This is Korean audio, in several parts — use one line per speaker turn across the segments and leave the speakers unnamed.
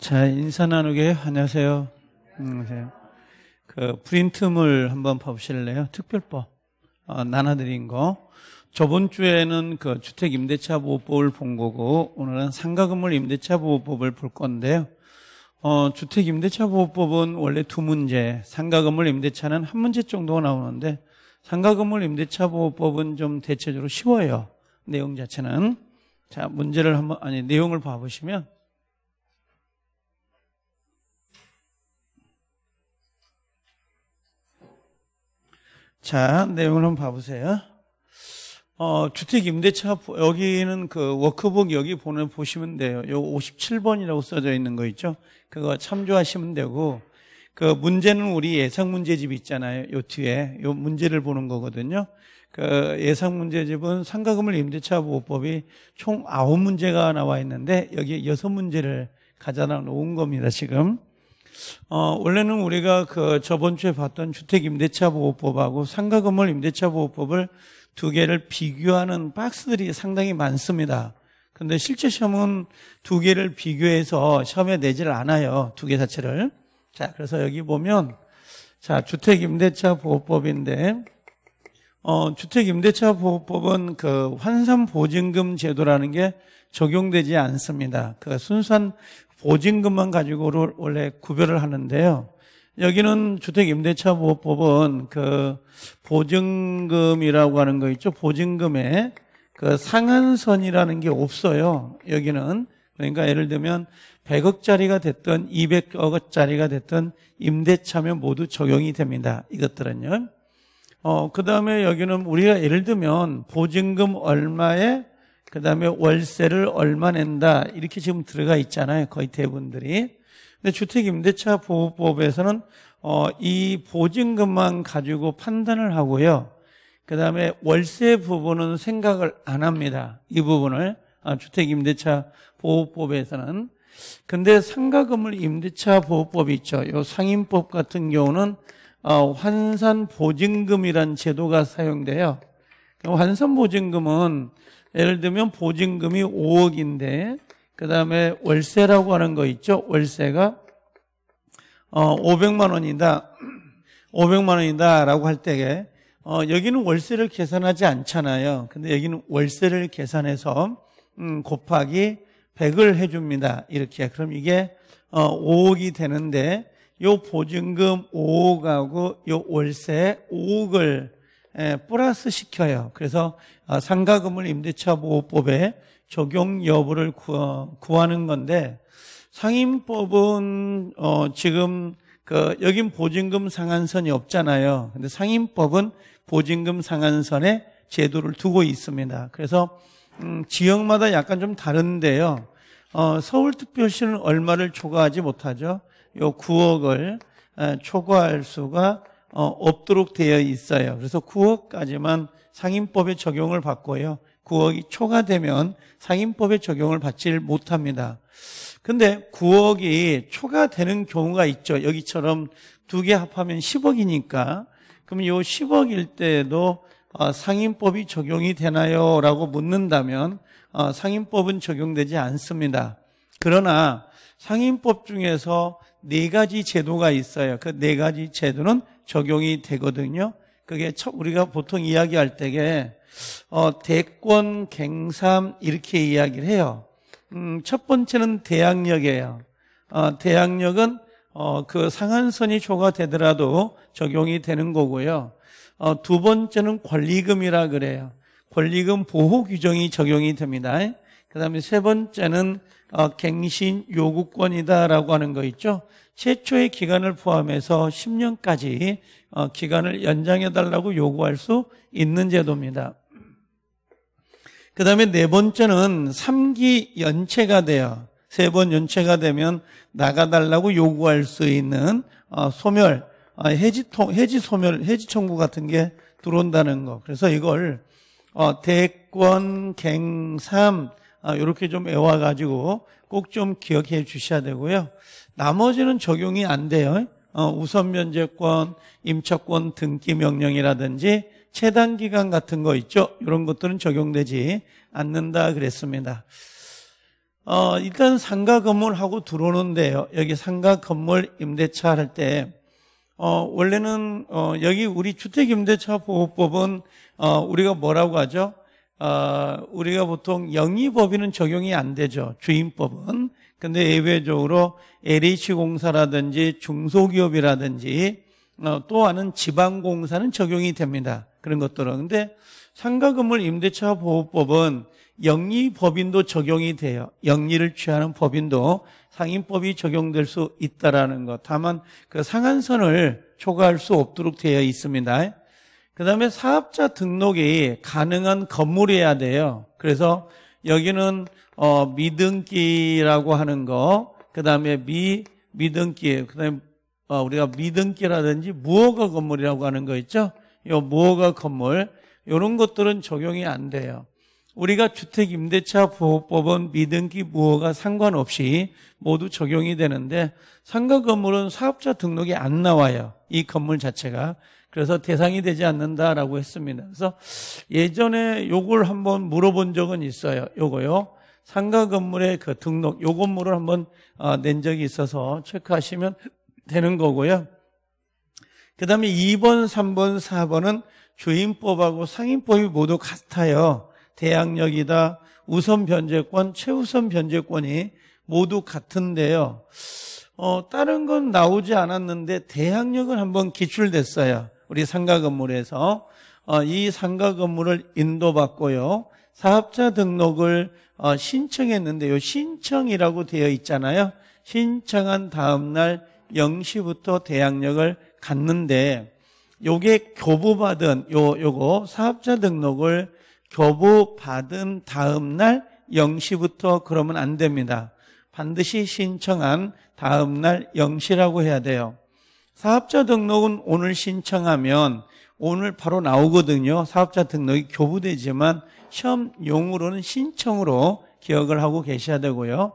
자, 인사 나누게 안녕하세요. 안녕하세요. 그 프린트물 한번 봐보실래요? 특별법 어, 나눠드린 거. 저번 주에는 그 주택 임대차 보호법을 본 거고 오늘은 상가건물 임대차 보호법을 볼 건데요. 어, 주택 임대차 보호법은 원래 두 문제, 상가건물 임대차는 한 문제 정도 나오는데 상가건물 임대차 보호법은 좀 대체적으로 쉬워요. 내용 자체는 자 문제를 한번 아니 내용을 봐보시면. 자, 내용을 한번 봐보세요. 어, 주택 임대차, 여기는 그 워크북 여기 보는 보시면 돼요. 요 57번이라고 써져 있는 거 있죠? 그거 참조하시면 되고, 그 문제는 우리 예상 문제집 있잖아요. 요 뒤에. 요 문제를 보는 거거든요. 그 예상 문제집은 상가금을 임대차 보호법이 총 9문제가 나와 있는데, 여기 6문제를 가져다 놓은 겁니다, 지금. 어, 원래는 우리가 그 저번 주에 봤던 주택임대차보호법하고 상가건물 임대차보호법을 두 개를 비교하는 박스들이 상당히 많습니다. 근데 실제 시험은 두 개를 비교해서 시험에 내지를 않아요. 두 개 자체를. 자, 그래서 여기 보면, 자, 주택임대차보호법인데, 어, 주택임대차보호법은 그 환산보증금 제도라는 게 적용되지 않습니다. 그 순수한 보증금만 가지고 원래 구별을 하는데요. 여기는 주택임대차보호법은 그 보증금이라고 하는 거 있죠. 보증금에 그 상한선이라는 게 없어요. 여기는 그러니까 예를 들면 100억짜리가 됐든 200억짜리가 됐든 임대차면 모두 적용이 됩니다. 이것들은요. 어, 그 다음에 여기는 우리가 예를 들면 보증금 얼마에 그 다음에 월세를 얼마 낸다. 이렇게 지금 들어가 있잖아요. 거의 대부분들이. 근데 주택임대차보호법에서는 어, 이 보증금만 가지고 판단을 하고요. 그 다음에 월세 부분은 생각을 안 합니다. 이 부분을. 아, 주택임대차 보호법에서는. 근데 상가금을 임대차 보호법이 있죠. 요 상임법 같은 경우는 어, 환산 보증금이란 제도가 사용돼요. 환산 보증금은 예를 들면 보증금이 5억인데 그 다음에 월세라고 하는 거 있죠. 월세가 어, 500만 원이다. 500만 원이다라고 할 때에 어, 여기는 월세를 계산하지 않잖아요. 근데 여기는 월세를 계산해서 음, 곱하기 100을 해줍니다. 이렇게 그럼 이게 어, 5억이 되는데 요 보증금 5억하고 요 월세 5억을 플러스 예, 시켜요. 그래서 상가 아, 금을 임대차 보호법에 적용 여부를 구하는 건데 상임법은 어 지금 그 여긴 보증금 상한선이 없잖아요. 근데 상임법은 보증금 상한선에 제도를 두고 있습니다. 그래서 음 지역마다 약간 좀 다른데요. 어 서울특별시는 얼마를 초과하지 못하죠. 요 9억을 초과할 수가 어, 없도록 되어 있어요. 그래서 9억까지만 상임법의 적용을 받고요. 9억이 초과되면 상임법의 적용을 받지 못합니다. 근데 9억이 초과되는 경우가 있죠. 여기처럼 두 개 합하면 10억이니까. 그럼 요 10억일 때에도 어, 상임법이 적용이 되나요? 라고 묻는다면 어, 상임법은 적용되지 않습니다. 그러나 상임법 중에서 네 가지 제도가 있어요. 그 네 가지 제도는 적용이 되거든요. 그게 우리가 보통 이야기할 때에 어, 대권 갱삼 이렇게 이야기를 해요. 음, 첫 번째는 대항력이에요. 어, 대항력은 어, 그 상한선이 초과되더라도 적용이 되는 거고요. 어, 두 번째는 권리금이라 그래요. 권리금 보호 규정이 적용이 됩니다. 그 다음에 세 번째는 어, 갱신 요구권이다라고 하는 거 있죠. 최초의 기간을 포함해서 10년까지 어, 기간을 연장해 달라고 요구할 수 있는 제도입니다. 그 다음에 네 번째는 3기 연체가 돼요. 세 번 연체가 되면 나가달라고 요구할 수 있는 어, 소멸, 어, 해지, 통, 해지 소멸, 해지 청구 같은 게 들어온다는 거. 그래서 이걸 어, 대권 갱삼 이렇게 아, 좀 외워가지고 꼭 좀 기억해 주셔야 되고요. 나머지는 적용이 안 돼요. 어, 우선 면제권, 임차권 등기 명령이라든지 체단 기간 같은 거 있죠. 이런 것들은 적용되지 않는다 그랬습니다. 어, 일단 상가 건물하고 들어오는데요. 여기 상가 건물 임대차 할 때, 어, 원래는, 어, 여기 우리 주택임대차 보호법은, 어, 우리가 뭐라고 하죠? 어, 우리가 보통 영리법인은 적용이 안 되죠. 주임법은. 근데 예외적으로 LH공사라든지 중소기업이라든지 어, 또 하는 지방공사는 적용이 됩니다. 그런 것들은. 근데 상가건물 임대차 보호법은 영리 법인도 적용이 돼요. 영리를 취하는 법인도 상임법이 적용될 수 있다라는 것. 다만 그 상한선을 초과할 수 없도록 되어 있습니다. 그 다음에 사업자 등록이 가능한 건물이어야 돼요. 그래서 여기는 어, 미등기라고 하는 거, 그 다음에 미, 미등기, 그 다음에 어, 우리가 미등기라든지 무허가 건물이라고 하는 거 있죠? 요 무허가 건물, 이런 것들은 적용이 안 돼요. 우리가 주택임대차보호법은 미등기 무허가 상관없이 모두 적용이 되는데 상가 건물은 사업자 등록이 안 나와요. 이 건물 자체가. 그래서 대상이 되지 않는다라고 했습니다. 그래서 예전에 요걸 한번 물어본 적은 있어요. 요거요. 상가 건물의 그 등록 요 건물을 한번 어, 낸 적이 있어서 체크하시면 되는 거고요. 그 다음에 2번, 3번, 4번은 주임법하고 상임법이 모두 같아요. 대항력이다, 우선 변제권, 최우선 변제권이 모두 같은데요. 어, 다른 건 나오지 않았는데 대항력은 한번 기출됐어요. 우리 상가 건물에서 어, 이 상가 건물을 인도받고요. 사업자 등록을 어, 신청했는데요. 신청이라고 되어 있잖아요. 신청한 다음 날 0시부터 대항력을 갔는데 요게 교부받은 요 요거 사업자 등록을 교부받은 다음 날 0시부터 그러면 안 됩니다. 반드시 신청한 다음 날 0시라고 해야 돼요. 사업자 등록은 오늘 신청하면 오늘 바로 나오거든요. 사업자 등록이 교부되지만 시험용으로는 신청으로 기억을 하고 계셔야 되고요.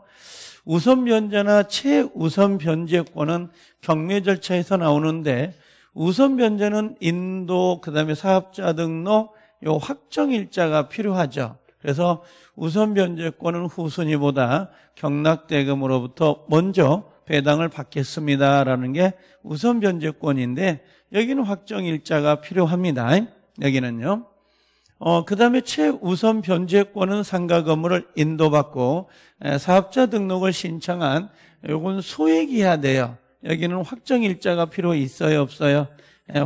우선 변제나 최우선 변제권은 경매 절차에서 나오는데 우선 변제는 인도 그다음에 사업자 등록 요 확정 일자가 필요하죠. 그래서 우선 변제권은 후순위보다 경락 대금으로부터 먼저 배당을 받겠습니다라는 게 우선 변제권인데 여기는 확정 일자가 필요합니다. 여기는요. 어, 그 다음에 최우선 변제권은 상가 건물을 인도받고 사업자 등록을 신청한 요건 소액이야 돼요. 여기는 확정 일자가 필요 있어요 없어요?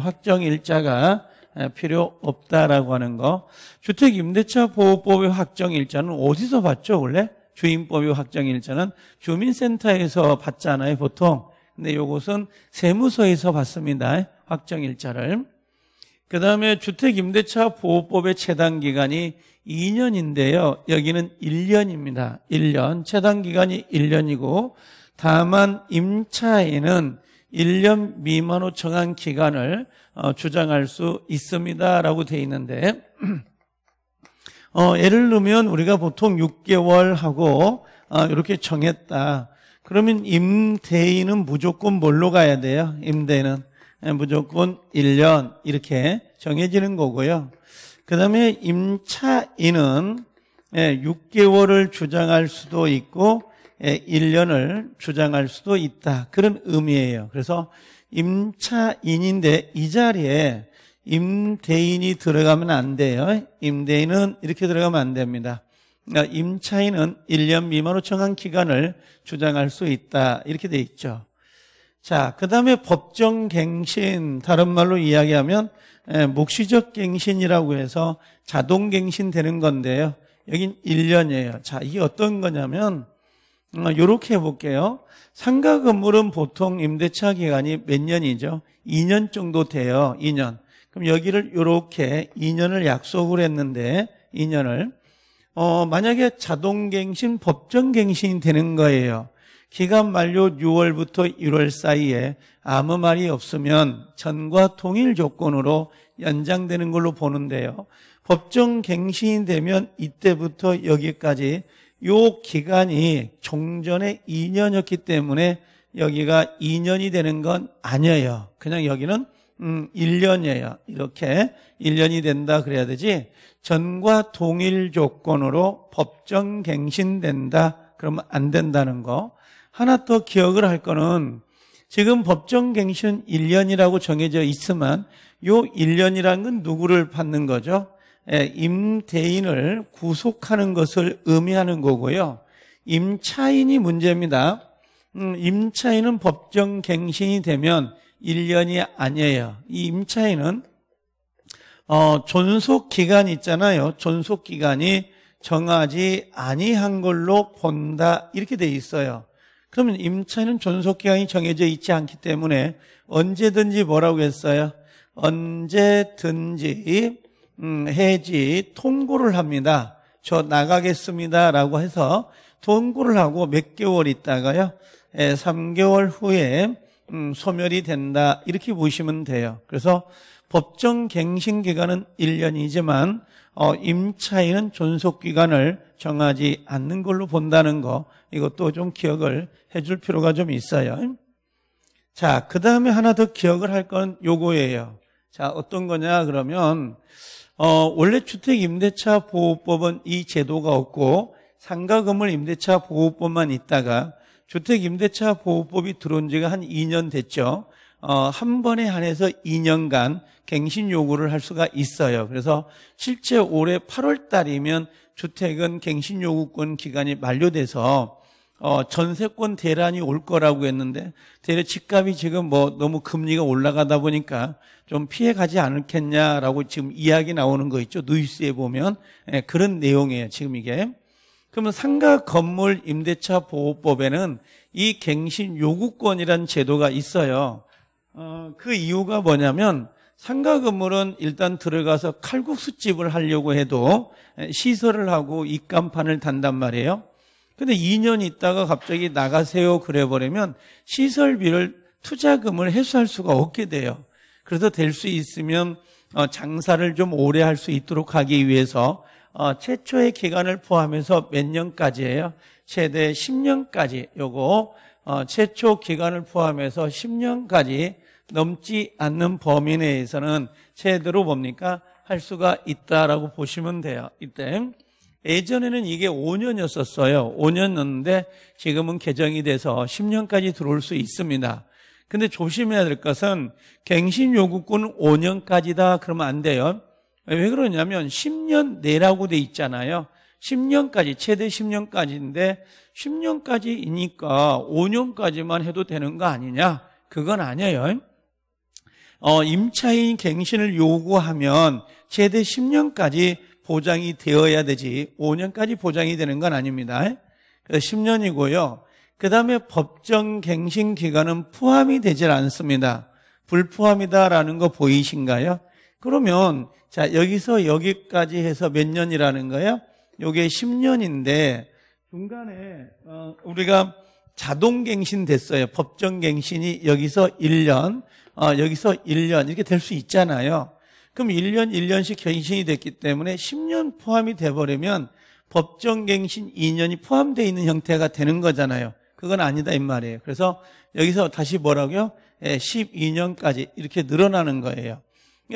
확정 일자가 필요 없다라고 하는 거. 주택임대차 보호법의 확정 일자는 어디서 봤죠 원래? 주임법의 확정일자는 주민센터에서 받잖아요, 보통. 근데 요것은 세무서에서 받습니다. 확정일자를. 그 다음에 주택임대차 보호법의 최단기간이 2년인데요. 여기는 1년입니다. 1년. 최단기간이 1년이고, 다만 임차인은 1년 미만으로 정한 기간을 어, 주장할 수 있습니다라고 돼 있는데 어, 예를 들면 우리가 보통 6개월 하고 어, 이렇게 정했다. 그러면 임대인은 무조건 뭘로 가야 돼요? 임대인은 예, 무조건 1년 이렇게 정해지는 거고요. 그 다음에 임차인은 6개월을 예, 주장할 수도 있고 1년을 예, 주장할 수도 있다. 그런 의미예요. 그래서 임차인인데 이 자리에 임대인이 들어가면 안 돼요. 임대인은 이렇게 들어가면 안 됩니다. 그러니까 임차인은 1년 미만으로 정한 기간을 주장할 수 있다. 이렇게 돼 있죠. 자, 그 다음에 법정 갱신, 다른 말로 이야기하면 예, 묵시적 갱신이라고 해서 자동 갱신 되는 건데요. 여긴 1년이에요. 자, 이게 어떤 거냐면 어, 요렇게 해볼게요. 상가 건물은 보통 임대차 기간이 몇 년이죠? 2년 정도 돼요. 2년. 그럼 여기를 이렇게 2년을 약속을 했는데 2년을 어, 만약에 자동갱신, 법정갱신이 되는 거예요. 기간 만료 6월부터 1월 사이에 아무 말이 없으면 전과 통일 조건으로 연장되는 걸로 보는데요. 법정갱신이 되면 이때부터 여기까지 요 기간이 종전에 2년이었기 때문에 여기가 2년이 되는 건 아니에요. 그냥 여기는 음, 1년이에요. 이렇게 1년이 된다 그래야 되지. 전과 동일 조건으로 법정 갱신된다. 그러면 안 된다는 거. 하나 더 기억을 할 거는 지금 법정 갱신 1년이라고 정해져 있지만 요 1년이라는 건 누구를 받는 거죠? 예, 임대인을 구속하는 것을 의미하는 거고요. 임차인이 문제입니다. 음, 임차인은 법정 갱신이 되면 1년이 아니에요. 이 임차인은 어, 존속 기간이 있잖아요. 존속 기간이 정하지 아니한 걸로 본다 이렇게 돼 있어요. 그러면 임차인은 존속 기간이 정해져 있지 않기 때문에 언제든지 뭐라고 했어요? 언제든지 음, 해지 통고를 합니다. 저 나가겠습니다라고 해서 통고를 하고 몇 개월 있다가요. 에, 예, 3개월 후에 음, 소멸이 된다 이렇게 보시면 돼요. 그래서 법정 갱신 기간은 1년이지만 어, 임차인은 존속 기간을 정하지 않는 걸로 본다는 거 이것도 좀 기억을 해 줄 필요가 좀 있어요. 자, 그 다음에 하나 더 기억을 할 건 요거예요. 자, 어떤 거냐 그러면 어, 원래 주택 임대차 보호법은 이 제도가 없고 상가건물 임대차 보호법만 있다가 주택임대차 보호법이 들어온 지가 한 2년 됐죠. 어, 한 번에 한해서 2년간 갱신 요구를 할 수가 있어요. 그래서 실제 올해 8월 달이면 주택은 갱신 요구권 기간이 만료돼서 어, 전세권 대란이 올 거라고 했는데 대략 집값이 지금 뭐 너무 금리가 올라가다 보니까 좀 피해 가지 않겠냐라고 지금 이야기 나오는 거 있죠. 뉴스에 보면 네, 그런 내용이에요. 지금 이게. 그러면 상가 건물 임대차 보호법에는 이 갱신 요구권이라는 제도가 있어요. 어, 그 이유가 뭐냐면 상가 건물은 일단 들어가서 칼국수집을 하려고 해도 시설을 하고 입간판을 단단 말이에요. 근데 2년 있다가 갑자기 나가세요 그래 버리면 시설비를 투자금을 회수할 수가 없게 돼요. 그래서 될 수 있으면 어, 장사를 좀 오래 할 수 있도록 하기 위해서 어, 최초의 기간을 포함해서 몇 년까지예요? 최대 10년까지 요거 어, 최초 기간을 포함해서 10년까지 넘지 않는 범위 내에서는 최대로 뭡니까? 할 수가 있다라고 보시면 돼요. 이때 예전에는 이게 5년이었었어요. 5년이었는데 지금은 개정이 돼서 10년까지 들어올 수 있습니다. 근데 조심해야 될 것은 갱신 요구권은 5년까지다 그러면 안 돼요. 왜 그러냐면 10년 내라고 돼 있잖아요. 10년까지 최대 10년까지인데 10년까지이니까 5년까지만 해도 되는 거 아니냐? 그건 아니에요. 어, 임차인 갱신을 요구하면 최대 10년까지 보장이 되어야 되지 5년까지 보장이 되는 건 아닙니다. 10년이고요. 그 다음에 법정 갱신 기간은 포함이 되질 않습니다. 불포함이다라는 거 보이신가요? 그러면 자, 여기서 여기까지 해서 몇 년이라는 거예요? 이게 10년인데 중간에 어, 우리가 자동 갱신 됐어요. 법정 갱신이 여기서 1년, 어, 여기서 1년 이렇게 될 수 있잖아요. 그럼 1년, 1년씩 갱신이 됐기 때문에 10년 포함이 돼버리면 법정 갱신 2년이 포함되어 있는 형태가 되는 거잖아요. 그건 아니다 이 말이에요. 그래서 여기서 다시 뭐라고요? 예, 12년까지 이렇게 늘어나는 거예요.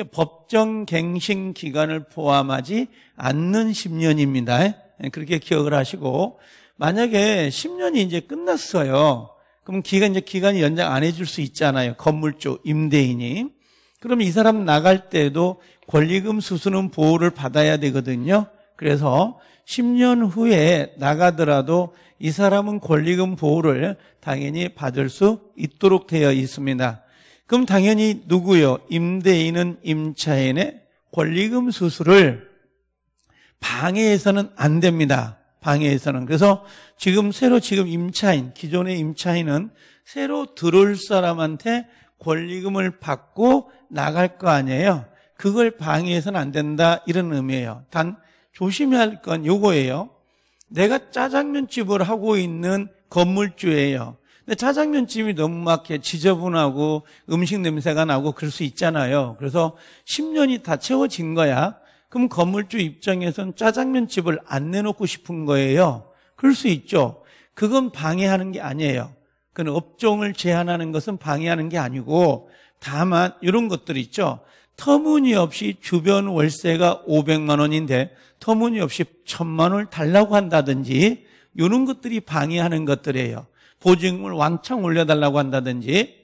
법정 갱신 기간을 포함하지 않는 10년입니다. 예, 그렇게 기억을 하시고 만약에 10년이 이제 끝났어요. 그럼 기간 이제 기간이 연장 안 해줄 수 있잖아요. 건물주 임대인이. 그럼 이 사람 나갈 때도 권리금 수수는 보호를 받아야 되거든요. 그래서 10년 후에 나가더라도 이 사람은 권리금 보호를 당연히 받을 수 있도록 되어 있습니다. 그럼 당연히 누구요? 임대인은 임차인의 권리금 수수를 방해해서는 안 됩니다. 방해해서는. 그래서 지금 새로 지금 임차인, 기존의 임차인은 새로 들어올 사람한테 권리금을 받고 나갈 거 아니에요. 그걸 방해해서는 안 된다 이런 의미예요. 단 조심해야 할 건 요거예요. 내가 짜장면집을 하고 있는 건물주예요. 근데 짜장면집이 너무 막 지저분하고 음식 냄새가 나고 그럴 수 있잖아요. 그래서 10년이 다 채워진 거야. 그럼 건물주 입장에선 짜장면집을 안 내놓고 싶은 거예요. 그럴 수 있죠. 그건 방해하는 게 아니에요. 그건 업종을 제한하는 것은 방해하는 게 아니고 다만 이런 것들 있죠. 터무니없이 주변 월세가 500만 원인데 터무니없이 1000만 원을 달라고 한다든지 이런 것들이 방해하는 것들이에요. 보증금을 왕창 올려달라고 한다든지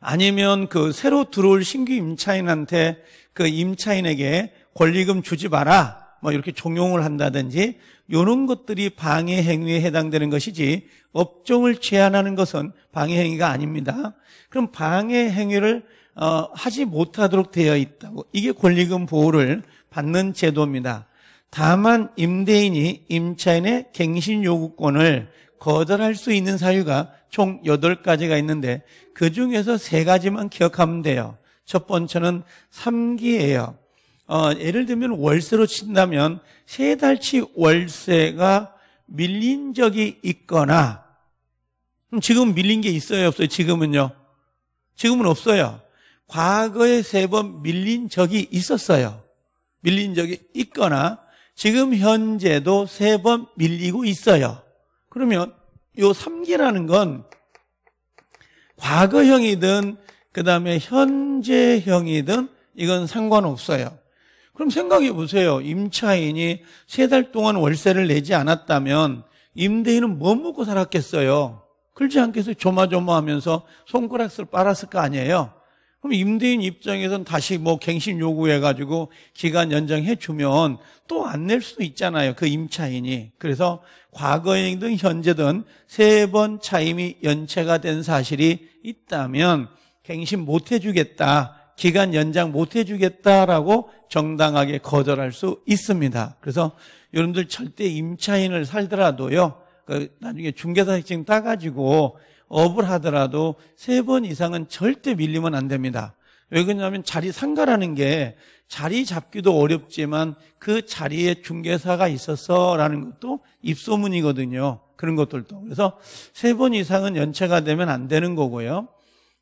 아니면 그 새로 들어올 신규 임차인한테 그 임차인에게 권리금 주지 마라. 뭐 이렇게 종용을 한다든지 이런 것들이 방해 행위에 해당되는 것이지 업종을 제한하는 것은 방해 행위가 아닙니다. 그럼 방해 행위를 어, 하지 못하도록 되어 있다고 이게 권리금 보호를 받는 제도입니다. 다만 임대인이 임차인의 갱신 요구권을 거절할 수 있는 사유가 총 8가지가 있는데 그 중에서 3가지만 기억하면 돼요. 첫 번째는 3기예요 어, 예를 들면 월세로 친다면 세 달치 월세가 밀린 적이 있거나 음, 지금 밀린 게 있어요, 없어요? 지금은요? 지금은 없어요. 과거에 세 번 밀린 적이 있었어요. 밀린 적이 있거나 지금 현재도 세 번 밀리고 있어요. 그러면 요 3기라는 건 과거형이든 그다음에 현재형이든 이건 상관없어요. 그럼 생각해 보세요. 임차인이 세 달 동안 월세를 내지 않았다면 임대인은 뭐 먹고 살았겠어요? 그렇지 않겠어요? 조마조마하면서 손가락을 빨았을 거 아니에요. 그럼 임대인 입장에선 다시 뭐 갱신 요구해가지고 기간 연장해주면 또 안 낼 수도 있잖아요. 그 임차인이. 그래서 과거이든 현재든 세 번 차임이 연체가 된 사실이 있다면 갱신 못 해주겠다. 기간 연장 못 해주겠다라고 정당하게 거절할 수 있습니다. 그래서 여러분들 절대 임차인을 살더라도요. 그 나중에 중개사증 따가지고 업을 하더라도 세 번 이상은 절대 밀리면 안 됩니다. 왜 그러냐면 자리 상가라는 게 자리 잡기도 어렵지만 그 자리에 중개사가 있었어라는 것도 입소문이거든요. 그런 것들도. 그래서 세 번 이상은 연체가 되면 안 되는 거고요.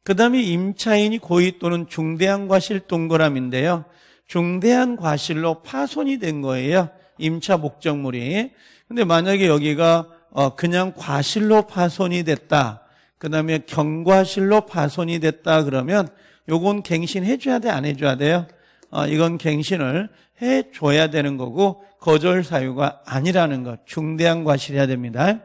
그 다음에 임차인이 고의 또는 중대한 과실 동그라미인데요. 중대한 과실로 파손이 된 거예요. 임차 목적물이. 근데 만약에 여기가 어, 그냥 과실로 파손이 됐다. 그 다음에 경과실로 파손이 됐다 그러면 요건 갱신해줘야 돼? 안 해줘야 돼요? 어, 이건 갱신을 해줘야 되는 거고 거절 사유가 아니라는 것 중대한 과실해야 됩니다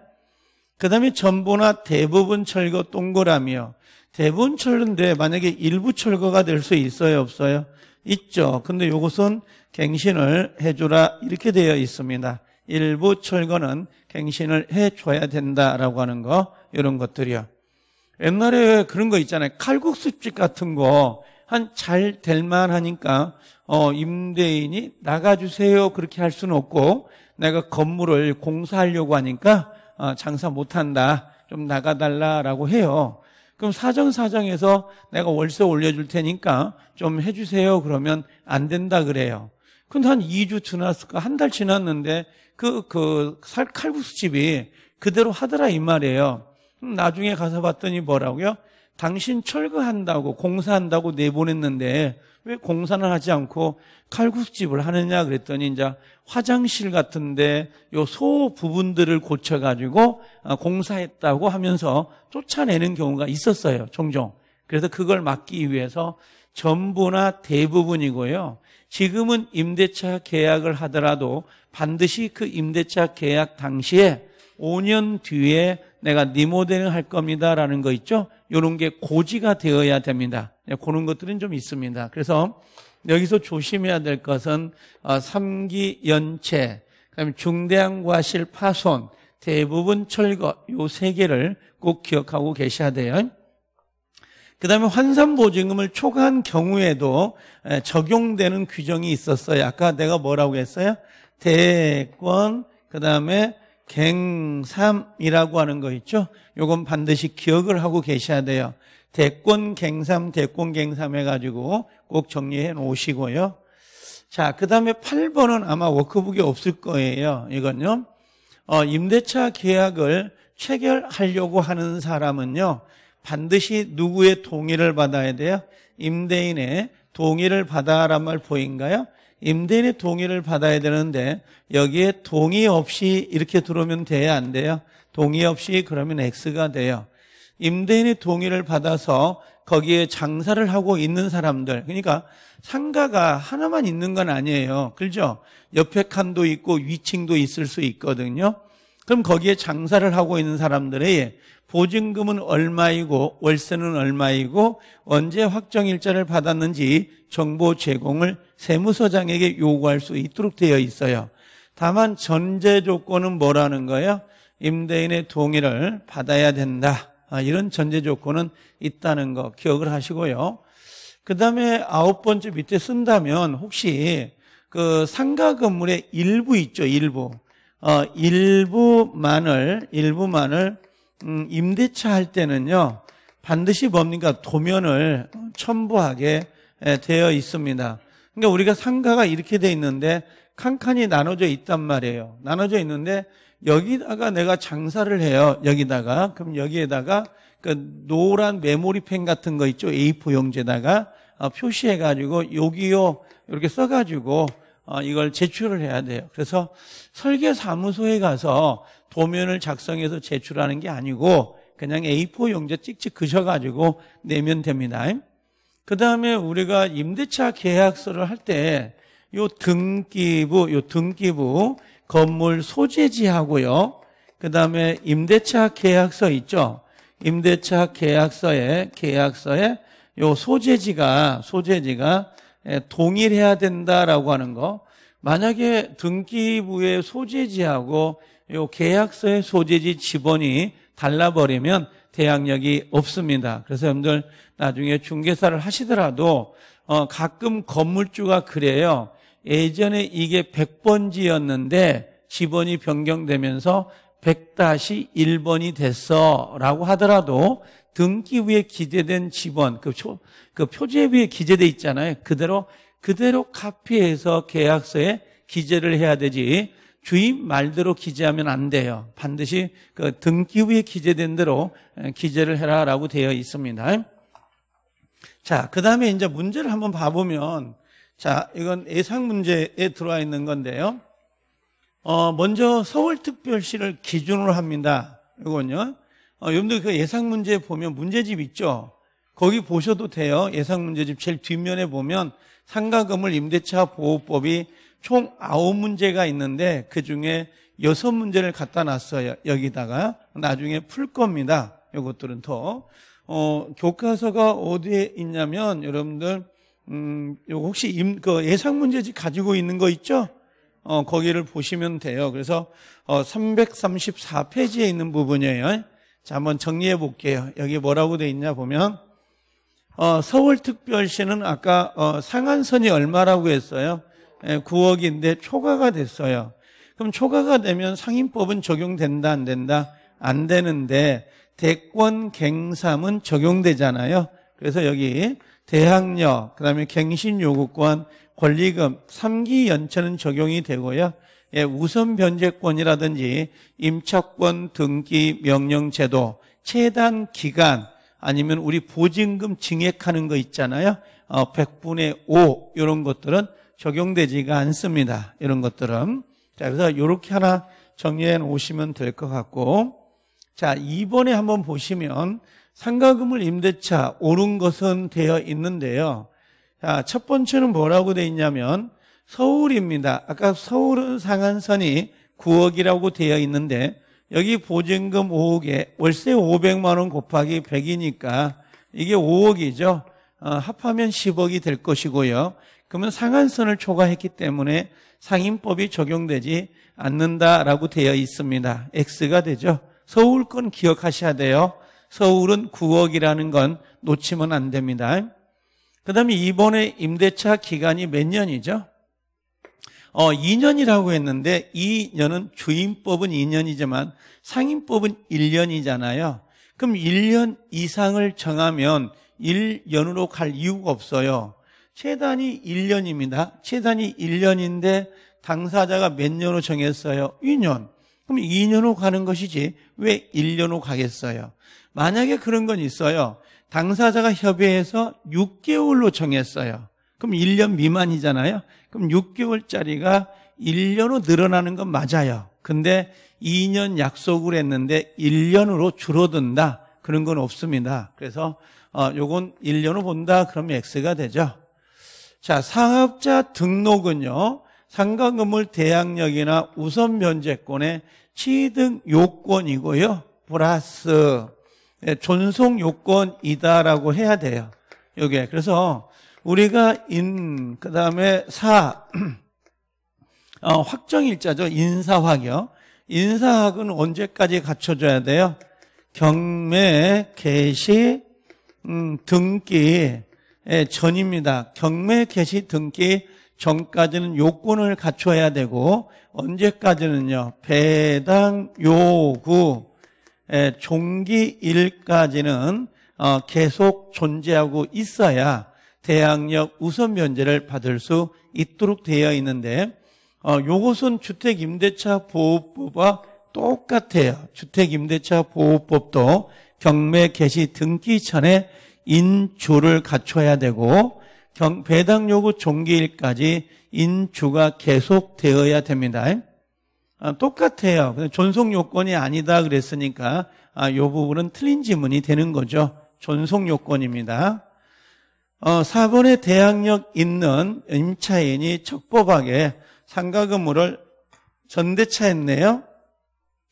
그 다음에 전부나 대부분 철거 동그라미요 대부분 철거인데 만약에 일부 철거가 될 수 있어요 없어요? 있죠 근데 요것은 갱신을 해줘라 이렇게 되어 있습니다 일부 철거는 갱신을 해줘야 된다라고 하는 거 이런 것들이요 옛날에 그런 거 있잖아요. 칼국수집 같은 거 한 잘 될만 하니까 어 임대인이 나가주세요 그렇게 할 수는 없고 내가 건물을 공사하려고 하니까 어, 장사 못한다 좀 나가달라라고 해요. 그럼 사정 사정에서 내가 월세 올려줄 테니까 좀 해주세요 그러면 안 된다 그래요. 근데 한 2주 지났을까 한 달 지났는데 그그 그 칼국수집이 그대로 하더라 이 말이에요. 나중에 가서 봤더니 뭐라고요? 당신 철거한다고 공사한다고 내보냈는데 왜 공사는 하지 않고 칼국집을 하느냐 그랬더니 이제 화장실 같은데 요 소 부분들을 고쳐가지고 아, 공사했다고 하면서 쫓아내는 경우가 있었어요 종종 그래서 그걸 막기 위해서 전부나 대부분이고요 지금은 임대차 계약을 하더라도 반드시 그 임대차 계약 당시에 5년 뒤에 내가 네 모델을 할 겁니다라는 거 있죠? 요런게 고지가 되어야 됩니다. 그런 예, 것들은 좀 있습니다. 그래서 여기서 조심해야 될 것은 3기 어, 연체, 그다음 중대한 과실 파손, 대부분 철거 요 세 개를 꼭 기억하고 계셔야 돼요. 그 다음에 환산보증금을 초과한 경우에도 적용되는 규정이 있었어요. 아까 내가 뭐라고 했어요? 대권, 그 다음에 갱삼이라고 하는 거 있죠? 요건 반드시 기억을 하고 계셔야 돼요. 대권 갱삼, 대권 갱삼 해가지고 꼭 정리해 놓으시고요. 자, 그 다음에 8번은 아마 워크북이 없을 거예요. 이건요. 어, 임대차 계약을 체결하려고 하는 사람은요. 반드시 누구의 동의를 받아야 돼요? 임대인의 동의를 받아란 말 보인가요? 임대인의 동의를 받아야 되는데 여기에 동의 없이 이렇게 들어오면 돼야 안 돼요? 동의 없이 그러면 X가 돼요. 임대인의 동의를 받아서 거기에 장사를 하고 있는 사람들. 그러니까 상가가 하나만 있는 건 아니에요. 그죠? 렇 옆에 칸도 있고 위층도 있을 수 있거든요. 그럼 거기에 장사를 하고 있는 사람들의 보증금은 얼마이고 월세는 얼마이고 언제 확정일자를 받았는지 정보 제공을 세무서장에게 요구할 수 있도록 되어 있어요. 다만 전제 조건은 뭐라는 거예요? 임대인의 동의를 받아야 된다. 아, 이런 전제 조건은 있다는 거 기억을 하시고요. 그 다음에 아홉 번째 밑에 쓴다면 혹시 그 상가 건물의 일부 있죠, 일부. 어, 일부만을 일부만을 음, 임대차 할 때는요 반드시 뭡니까 도면을 첨부하게 예, 되어 있습니다. 그러니까 우리가 상가가 이렇게 돼 있는데 칸칸이 나눠져 있단 말이에요. 나눠져 있는데 여기다가 내가 장사를 해요. 여기다가 그럼 여기에다가 그 노란 메모리 펜 같은 거 있죠 A4 용지에다가 어, 표시해가지고 여기요 이렇게 써가지고 어, 이걸 제출을 해야 돼요. 그래서 설계사무소에 가서 도면을 작성해서 제출하는 게 아니고 그냥 A4 용지 찍찍 그셔가지고 내면 됩니다. 그 다음에 우리가 임대차 계약서를 할 때 요 등기부, 요 등기부 건물 소재지하고요. 그 다음에 임대차 계약서 있죠. 임대차 계약서에 계약서에 요 소재지가 소재지가 예, 동일해야 된다라고 하는 거. 만약에 등기부의 소재지하고 요 계약서의 소재지 지번이 달라버리면 대항력이 없습니다. 그래서 여러분들 나중에 중개사를 하시더라도 어 가끔 건물주가 그래요. 예전에 이게 100번지였는데 지번이 변경되면서 100-1번이 됐어 라고 하더라도 등기 위에 기재된 지번, 그, 표, 그 표제 위에 기재돼 있잖아요. 그대로, 그대로 카피해서 계약서에 기재를 해야 되지. 주임 말대로 기재하면 안 돼요. 반드시 그 등기 위에 기재된 대로 기재를 해라라고 되어 있습니다. 자, 그 다음에 이제 문제를 한번 봐보면, 자, 이건 예상 문제에 들어와 있는 건데요. 어, 먼저 서울특별시를 기준으로 합니다. 이건요. 어, 여러분들 그 예상 문제 보면 문제집 있죠? 거기 보셔도 돼요. 예상 문제집 제일 뒷면에 보면 상가금을 임대차 보호법이 총 9문제가 있는데 그 중에 6문제를 갖다 놨어요. 여기다가 나중에 풀 겁니다. 이것들은 더. 어, 교과서가 어디에 있냐면 여러분들 음, 요 혹시 임, 그 예상 문제집 가지고 있는 거 있죠? 어, 거기를 보시면 돼요. 그래서 어, 334페이지에 있는 부분이에요. 자, 한번 정리해 볼게요. 여기 뭐라고 돼 있냐 보면 어, 서울특별시는 아까 어, 상한선이 얼마라고 했어요? 예, 9억인데 초과가 됐어요. 그럼 초과가 되면 상임법은 적용된다 안 된다? 안 되는데 대권 갱삼은 적용되잖아요. 그래서 여기 대항력, 그다음에 갱신 요구권, 권리금 3기 연체는 적용이 되고요. 예, 우선 변제권이라든지 임차권 등기 명령 제도 최단 기간 아니면 우리 보증금 증액하는 거 있잖아요. 어, 100분의 5 이런 것들은 적용되지가 않습니다. 이런 것들은. 자, 그래서 이렇게 하나 정리해 놓으시면 될 것 같고 자, 2번에 한번 보시면 상가금을 임대차 오른 것은 되어 있는데요. 자, 첫 번째는 뭐라고 돼 있냐면 서울입니다. 아까 서울은 상한선이 9억이라고 되어 있는데 여기 보증금 5억에 월세 500만 원 곱하기 100이니까 이게 5억이죠. 어, 합하면 10억이 될 것이고요. 그러면 상한선을 초과했기 때문에 상임법이 적용되지 않는다라고 되어 있습니다. X가 되죠. 서울 건 기억하셔야 돼요. 서울은 9억이라는 건 놓치면 안 됩니다. 그 다음에 이번에 임대차 기간이 몇 년이죠? 어, 2년이라고 했는데 2년은 주임법은 2년이지만 상임법은 1년이잖아요. 그럼 1년 이상을 정하면 1년으로 갈 이유가 없어요. 최단이 1년입니다. 최단이 1년인데 당사자가 몇 년으로 정했어요? 2년. 그럼 2년으로 가는 것이지 왜 1년으로 가겠어요? 만약에 그런 건 있어요. 당사자가 협의해서 6개월로 정했어요. 그럼 1년 미만이잖아요. 그럼 6개월짜리가 1년으로 늘어나는 건 맞아요. 근데 2년 약속을 했는데 1년으로 줄어든다. 그런 건 없습니다. 그래서 어, 요건 1년으로 본다. 그러면 X가 되죠. 자, 상업자 등록은요. 상관 건물 대항력이나 우선 면제권의 취득 요건이고요. 플러스 예, 존속 요건이다라고 해야 돼요. 요게. 그래서 우리가 인, 그 다음에 사, 어, 확정일자죠. 인사학이요. 인사학은 언제까지 갖춰줘야 돼요? 경매, 개시, 음, 등기 예, 전입니다. 경매, 개시, 등기 전까지는 요건을 갖춰야 되고 언제까지는요? 배당 요구 종기 일까지는 어, 계속 존재하고 있어야 대항력 우선 면제를 받을 수 있도록 되어 있는데 이것은 어, 주택임대차 보호법과 똑같아요. 주택임대차 보호법도 경매 개시 등기 전에 인주를 갖춰야 되고 배당 요구 종기일까지 인주가 계속되어야 됩니다. 아, 똑같아요. 존속 요건이 아니다 그랬으니까 아, 요 부분은 틀린 지문이 되는 거죠. 존속 요건입니다. 어, 4번에 대항력 있는 임차인이 적법하게 상가건물을 전대차했네요.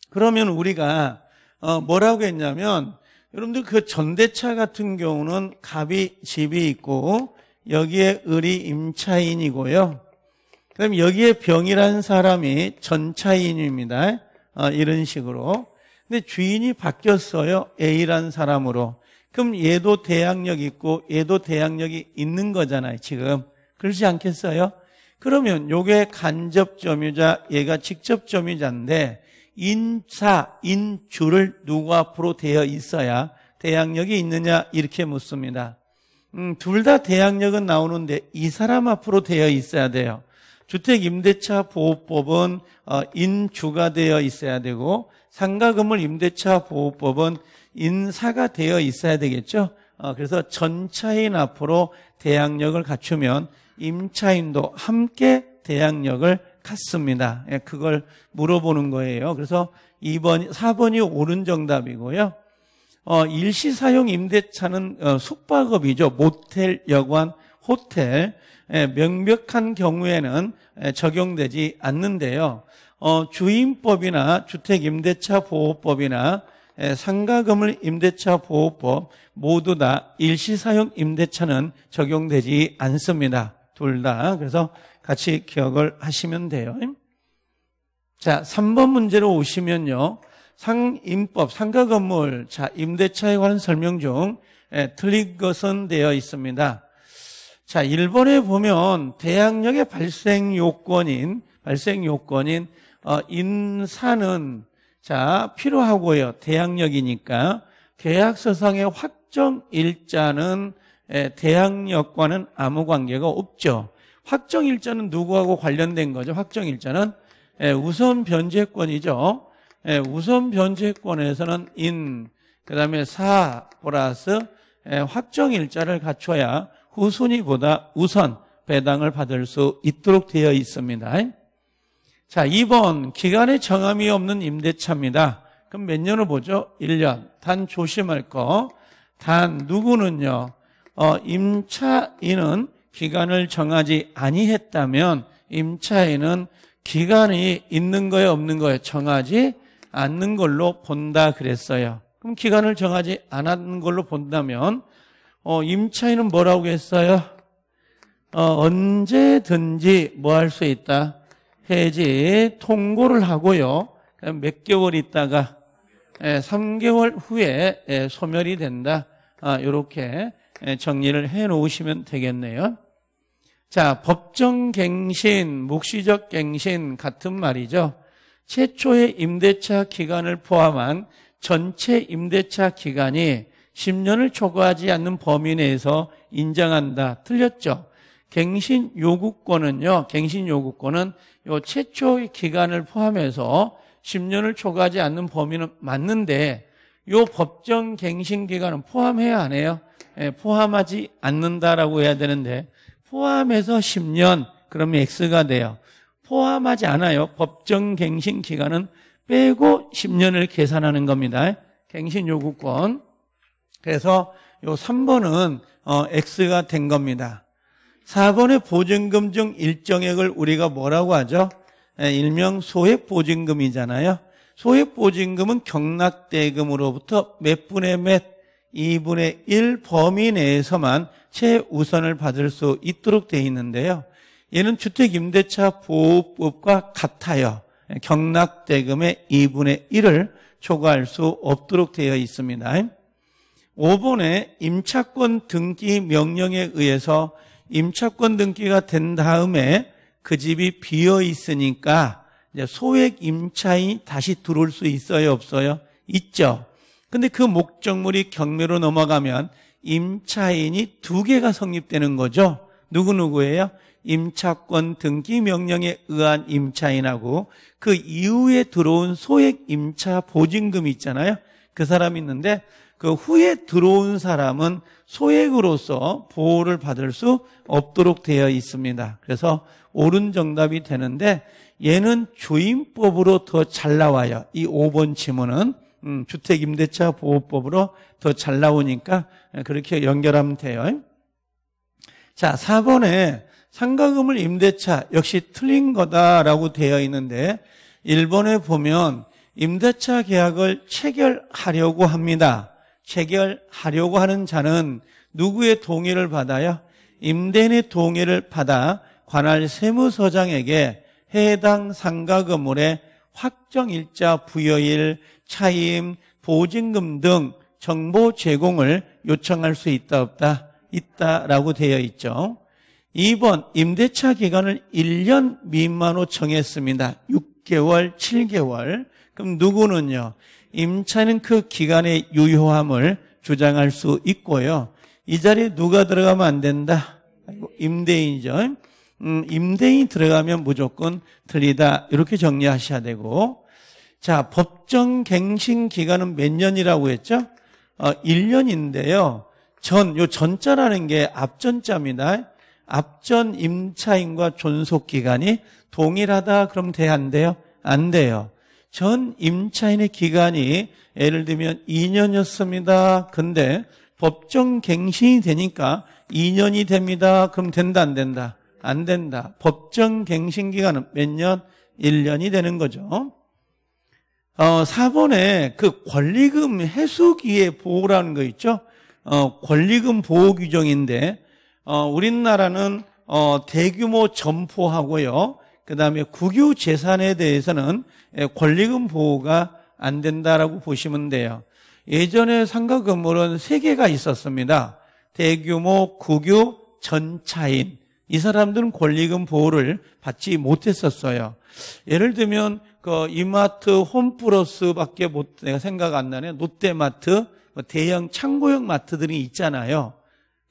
그러면 우리가 어, 뭐라고 했냐면 여러분들 그 전대차 같은 경우는 갑이 집이 있고 여기에 을이 임차인이고요. 그럼 여기에 병이라는 사람이 전차인입니다. 아, 이런 식으로. 근데 주인이 바뀌었어요. A란 사람으로. 그럼 얘도 대항력 있고 얘도 대항력이 있는 거잖아요. 지금. 그렇지 않겠어요? 그러면 요게 간접 점유자, 얘가 직접 점유자인데 인사, 인주를 누구 앞으로 되어 있어야 대항력이 있느냐 이렇게 묻습니다. 음, 둘 다 대항력은 나오는데 이 사람 앞으로 되어 있어야 돼요. 주택임대차 보호법은 어, 인주가 되어 있어야 되고 상가 건물 임대차 보호법은 인사가 되어 있어야 되겠죠. 어, 그래서 전차인 앞으로 대항력을 갖추면 임차인도 함께 대항력을 갖습니다. 예, 그걸 물어보는 거예요. 그래서 2번, 4번이 옳은 정답이고요. 어, 일시사용 임대차는 어, 숙박업이죠. 모텔, 여관, 호텔. 예, 명백한 경우에는 예, 적용되지 않는데요. 어, 주임법이나 주택임대차 보호법이나 예, 상가건물 임대차 보호법 모두 다 일시사용 임대차는 적용되지 않습니다. 둘 다. 그래서 같이 기억을 하시면 돼요. 자, 3번 문제로 오시면요. 상임법, 상가건물, 자, 임대차에 관한 설명 중 에, 틀린 것은 되어 있습니다. 자, 일본에 보면 대항력의 발생 요건인 발생 요건인 어, 인사는 자, 필요하고요. 대항력이니까 계약서상의 확정 일자는 에, 대항력과는 아무 관계가 없죠. 확정 일자는 누구하고 관련된 거죠? 확정 일자는 에, 우선 변제권이죠. 에, 우선 변제권에서는 인, 그 다음에 사 플러스 확정 일자를 갖춰야 후순위보다 우선 배당을 받을 수 있도록 되어 있습니다. 자, 2번 기간에 정함이 없는 임대차입니다. 그럼 몇 년을 보죠? 1년. 단 조심할 거. 단 누구는요. 어, 임차인은 기간을 정하지 아니했다면 임차인은 기간이 있는 거에 없는 거에 정하지 않는 걸로 본다 그랬어요. 그럼 기간을 정하지 않았는 걸로 본다면 어, 임차인은 뭐라고 했어요? 어, 언제든지 뭐 할 수 있다. 해지 통고를 하고요. 몇 개월 있다가 3개월 예, 후에 예, 소멸이 된다. 이렇게 아, 예, 정리를 해 놓으시면 되겠네요. 자, 법정 갱신, 묵시적 갱신 같은 말이죠. 최초의 임대차 기간을 포함한 전체 임대차 기간이 10년을 초과하지 않는 범위 내에서 인정한다. 틀렸죠? 갱신 요구권은요, 갱신 요구권은 요 최초의 기간을 포함해서 10년을 초과하지 않는 범위는 맞는데 요 법정 갱신 기간은 포함해야 하네요. 예, 포함하지 않는다라고 해야 되는데 포함해서 10년 그러면 X가 돼요. 포함하지 않아요. 법정 갱신 기간은 빼고 10년을 계산하는 겁니다. 갱신 요구권. 그래서 요 3번은 어, X가 된 겁니다. 4번의 보증금 중 일정액을 우리가 뭐라고 하죠? 예, 일명 소액보증금이잖아요. 소액보증금은 경락대금으로부터 몇 분의 몇, 2분의 1 범위 내에서만 최우선을 받을 수 있도록 되어 있는데요. 얘는 주택임대차 보호법과 같아요. 예, 경락대금의 2분의 1을 초과할 수 없도록 되어 있습니다. 5번에 임차권 등기 명령에 의해서 임차권 등기가 된 다음에 그 집이 비어 있으니까 소액 임차인이 다시 들어올 수 있어요, 없어요? 있죠. 근데 그 목적물이 경매로 넘어가면 임차인이 두 개가 성립되는 거죠. 누구누구예요? 임차권 등기 명령에 의한 임차인하고 그 이후에 들어온 소액 임차 보증금 있잖아요. 그 사람이 있는데 그 후에 들어온 사람은 소액으로서 보호를 받을 수 없도록 되어 있습니다. 그래서 옳은 정답이 되는데 얘는 주임법으로더 잘 나와요. 이 5번 지문은 음, 주택임대차 보호법으로 더 잘 나오니까 그렇게 연결하면 돼요. 자, 4번에 상가금을 임대차 역시 틀린 거다라고 되어 있는데 1번에 보면 임대차 계약을 체결하려고 합니다. 체결하려고 하는 자는 누구의 동의를 받아요 임대인의 동의를 받아 관할 세무서장에게 해당 상가 건물의 확정일자 부여일, 차임, 보증금 등 정보 제공을 요청할 수 있다 없다 있다라고 되어 있죠. 2번 임대차 기간을 1년 미만으로 정했습니다. 6개월, 7개월. 그럼 누구는요? 임차는 그 기간의 유효함을 주장할 수 있고요. 이 자리에 누가 들어가면 안 된다. 임대인이죠. 음, 임대인이 들어가면 무조건 틀리다. 이렇게 정리하셔야 되고. 자, 법정 갱신 기간은 몇 년이라고 했죠? 어, 1년인데요. 전, 요 전자라는 게 앞전자입니다. 앞전 임차인과 존속기간이 동일하다 그럼 돼안 돼요? 안 돼요. 전 임차인의 기간이 예를 들면 2년이었습니다. 근데 법정 갱신이 되니까 2년이 됩니다. 그럼 된다 안 된다? 안 된다. 법정 갱신 기간은 몇 년? 1년이 되는 거죠. 어, 4번에 그 권리금 해소기의 보호라는 거 있죠. 어, 권리금 보호 규정인데 어, 우리나라는 어, 대규모 점포하고요. 그 다음에 국유 재산에 대해서는 예, 권리금 보호가 안 된다라고 보시면 돼요. 예전에 상가 건물은 세 개가 있었습니다. 대규모, 국유, 전차인. 이 사람들은 권리금 보호를 받지 못했었어요. 예를 들면 그 이마트 홈플러스밖에 못 내가 생각 안 나네. 롯데마트, 뭐 대형 창고형 마트들이 있잖아요.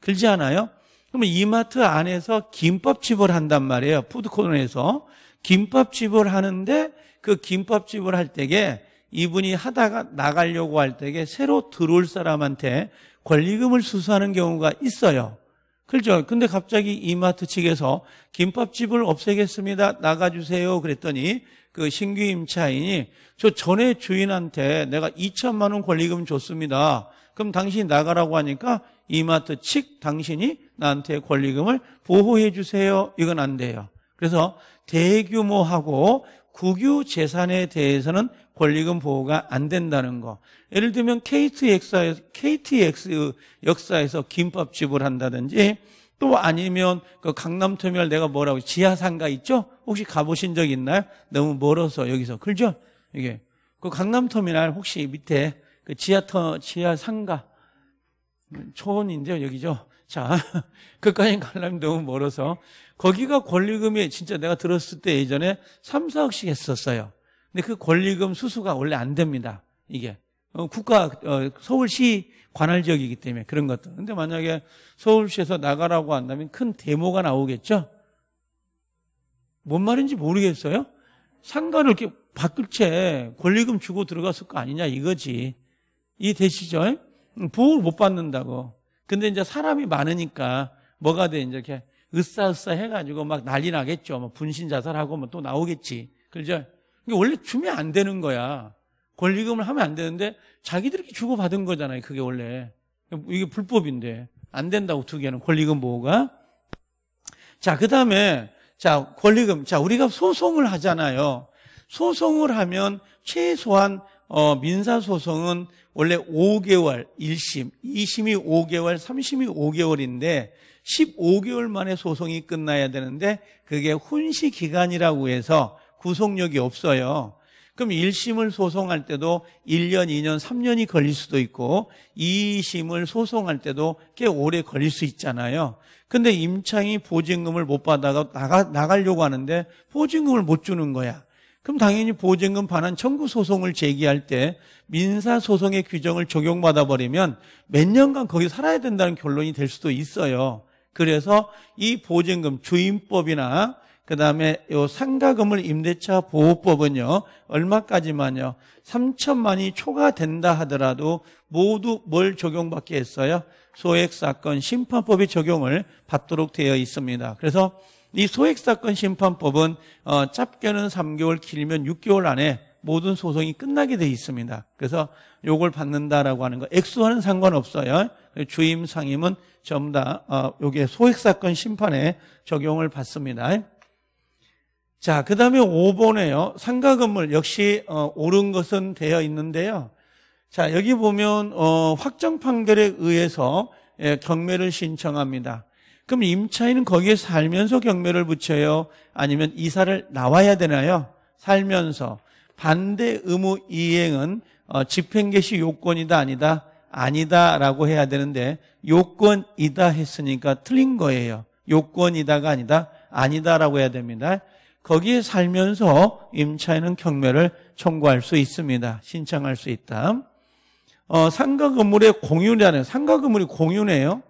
그렇지 않아요? 그러면 이마트 안에서 김밥집을 한단 말이에요. 푸드코너에서. 김밥집을 하는데 그 김밥집을 할 때에 이분이 하다가 나가려고 할 때에 새로 들어올 사람한테 권리금을 수수하는 경우가 있어요. 그렇죠. 근데 갑자기 이마트 측에서 김밥집을 없애겠습니다. 나가주세요. 그랬더니 그 신규 임차인이 저 전에 주인한테 내가 2천만 원 권리금 줬습니다. 그럼 당신이 나가라고 하니까 이마트 측 당신이 나한테 권리금을 보호해 주세요. 이건 안 돼요. 그래서 대규모하고 국유 재산에 대해서는 권리금 보호가 안 된다는 거. 예를 들면 KTX, KTX 역사에서 김밥집을 한다든지 또 아니면 그 강남터미널 내가 뭐라고 지하상가 있죠? 혹시 가보신 적 있나요? 너무 멀어서 여기서 그죠? 이게 그 강남터미널 혹시 밑에 그 지하터 지하상가 그 초원인데요 여기죠 자, 끝까지 가려면 너무 멀어서. 거기가 권리금이 진짜 내가 들었을 때 예전에 3, 4억씩 했었어요. 근데 그 권리금 수수가 원래 안 됩니다. 이게. 어, 국가, 어, 서울시 관할 지역이기 때문에 그런 것도. 근데 만약에 서울시에서 나가라고 한다면 큰 데모가 나오겠죠? 뭔 말인지 모르겠어요? 상가를 이렇게 바꿀 채 권리금 주고 들어갔을 거 아니냐 이거지. 이해되시죠? 보호를 못 받는다고. 근데 이제 사람이 많으니까 뭐가 돼 이제 이렇게 으쌰으쌰 해가지고 막 난리 나겠죠. 막 뭐 분신 자살하고 뭐 또 나오겠지. 그죠? 이게 원래 주면 안 되는 거야. 권리금을 하면 안 되는데 자기들이 주고 받은 거잖아요. 그게 원래 이게 불법인데 안 된다고 두 개는 권리금 보호가. 자, 그 다음에 자 권리금 자 우리가 소송을 하잖아요. 소송을 하면 최소한 어, 민사 소송은 원래 5개월 1심, 2심이 5개월, 3심이 5개월인데 15개월 만에 소송이 끝나야 되는데 그게 훈시 기간이라고 해서 구속력이 없어요. 그럼 1심을 소송할 때도 1년, 2년, 3년이 걸릴 수도 있고 2심을 소송할 때도 꽤 오래 걸릴 수 있잖아요. 근데 임창이 보증금을 못 받아가 나가, 나가려고 하는데 보증금을 못 주는 거야. 그럼 당연히 보증금 반환 청구 소송을 제기할 때 민사 소송의 규정을 적용받아 버리면 몇 년간 거기 살아야 된다는 결론이 될 수도 있어요. 그래서 이 보증금 주임법이나 그다음에 요 상가금을 임대차 보호법은요. 얼마까지만요? 3천만이 초과된다 하더라도 모두 뭘 적용받게 했어요? 소액 사건 심판법의 적용을 받도록 되어 있습니다. 그래서 이 소액 사건 심판법은 어, 짧게는 3개월, 길면 6개월 안에 모든 소송이 끝나게 돼 있습니다. 그래서 요걸 받는다라고 하는 거 액수와는 상관없어요. 주임 상임은 전부 다 어, 요게 소액 사건 심판에 적용을 받습니다. 자, 그다음에 5번에요. 상가 건물 역시 어, 옳은 것은 되어 있는데요. 자, 여기 보면 어, 확정 판결에 의해서 예, 경매를 신청합니다. 그럼 임차인은 거기에 살면서 경매를 붙여요? 아니면 이사를 나와야 되나요? 살면서. 반대 의무 이행은 어, 집행 개시 요건이다 아니다? 아니다라고 해야 되는데 요건이다 했으니까 틀린 거예요. 요건이다가 아니다. 아니다라고 해야 됩니다. 거기에 살면서 임차인은 경매를 청구할 수 있습니다. 신청할 수 있다. 어, 상가 건물의 공유라는 상가 건물이 공유네요.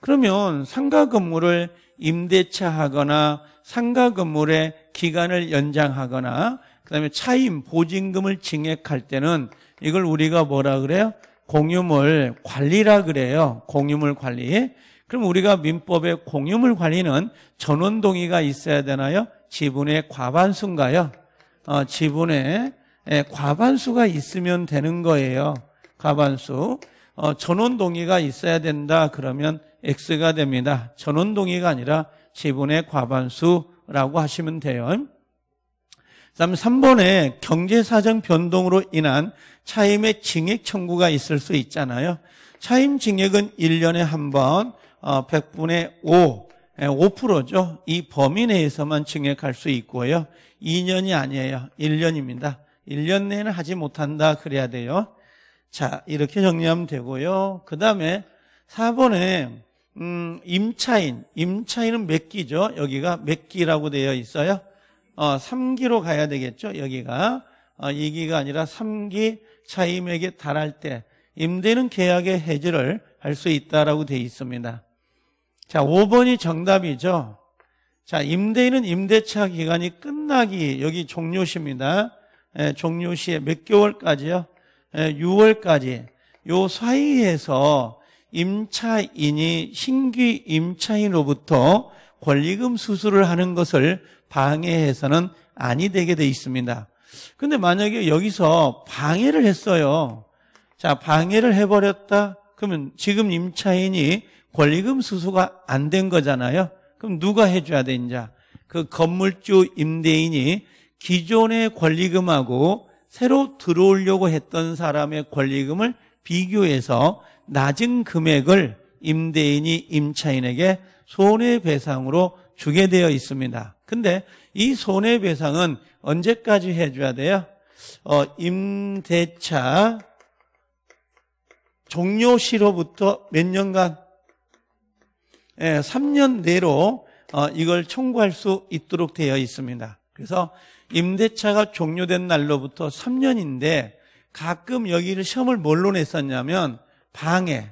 그러면 상가 건물을 임대차 하거나 상가 건물의 기간을 연장하거나 그다음에 차임 보증금을 증액할 때는 이걸 우리가 뭐라 그래요? 공유물 관리라 그래요. 공유물 관리. 그럼 우리가 민법의 공유물 관리는 전원 동의가 있어야 되나요? 지분의 과반수인가요? 어, 지분의 예, 과반수가 있으면 되는 거예요. 과반수. 어, 전원 동의가 있어야 된다 그러면 X가 됩니다. 전원 동의가 아니라 지분의 과반수라고 하시면 돼요. 다음 3번에 경제사정 변동으로 인한 차임의 증액 청구가 있을 수 있잖아요. 차임 증액은 1년에 한 번, 100분의 5, 5%죠. 이 범위 내에서만 증액할 수 있고요. 2년이 아니에요. 1년입니다. 1년 내에는 하지 못한다 그래야 돼요. 자, 이렇게 정리하면 되고요. 그 다음에 4번에 음, 임차인, 임차인은 몇 기죠? 여기가 몇 기라고 되어 있어요? 어, 3기로 가야 되겠죠? 여기가 어, 2기가 아니라 3기 차임액에 달할 때 임대는 계약의 해지를 할 수 있다라고 되어 있습니다. 자, 5번이 정답이죠. 자, 임대인은 임대차 기간이 끝나기 여기 종료시입니다. 에, 예, 종료시에 몇 개월까지요? 에, 예, 6월까지. 요 사이에서 임차인이 신규 임차인으로부터 권리금 수수를 하는 것을 방해해서는 아니 되게 돼 있습니다. 근데 만약에 여기서 방해를 했어요. 자, 방해를 해버렸다. 그러면 지금 임차인이 권리금 수수가 안 된 거잖아요. 그럼 누가 해줘야 되는지. 그 건물주 임대인이 기존의 권리금하고 새로 들어오려고 했던 사람의 권리금을 비교해서 낮은 금액을 임대인이 임차인에게 손해배상으로 주게 되어 있습니다. 근데 이 손해배상은 언제까지 해줘야 돼요? 어, 임대차 종료 시로부터 몇 년간? 예, 3년 내로 어, 이걸 청구할 수 있도록 되어 있습니다. 그래서 임대차가 종료된 날로부터 3년인데 가끔 여기를 시험을 뭘로 냈었냐면 방해.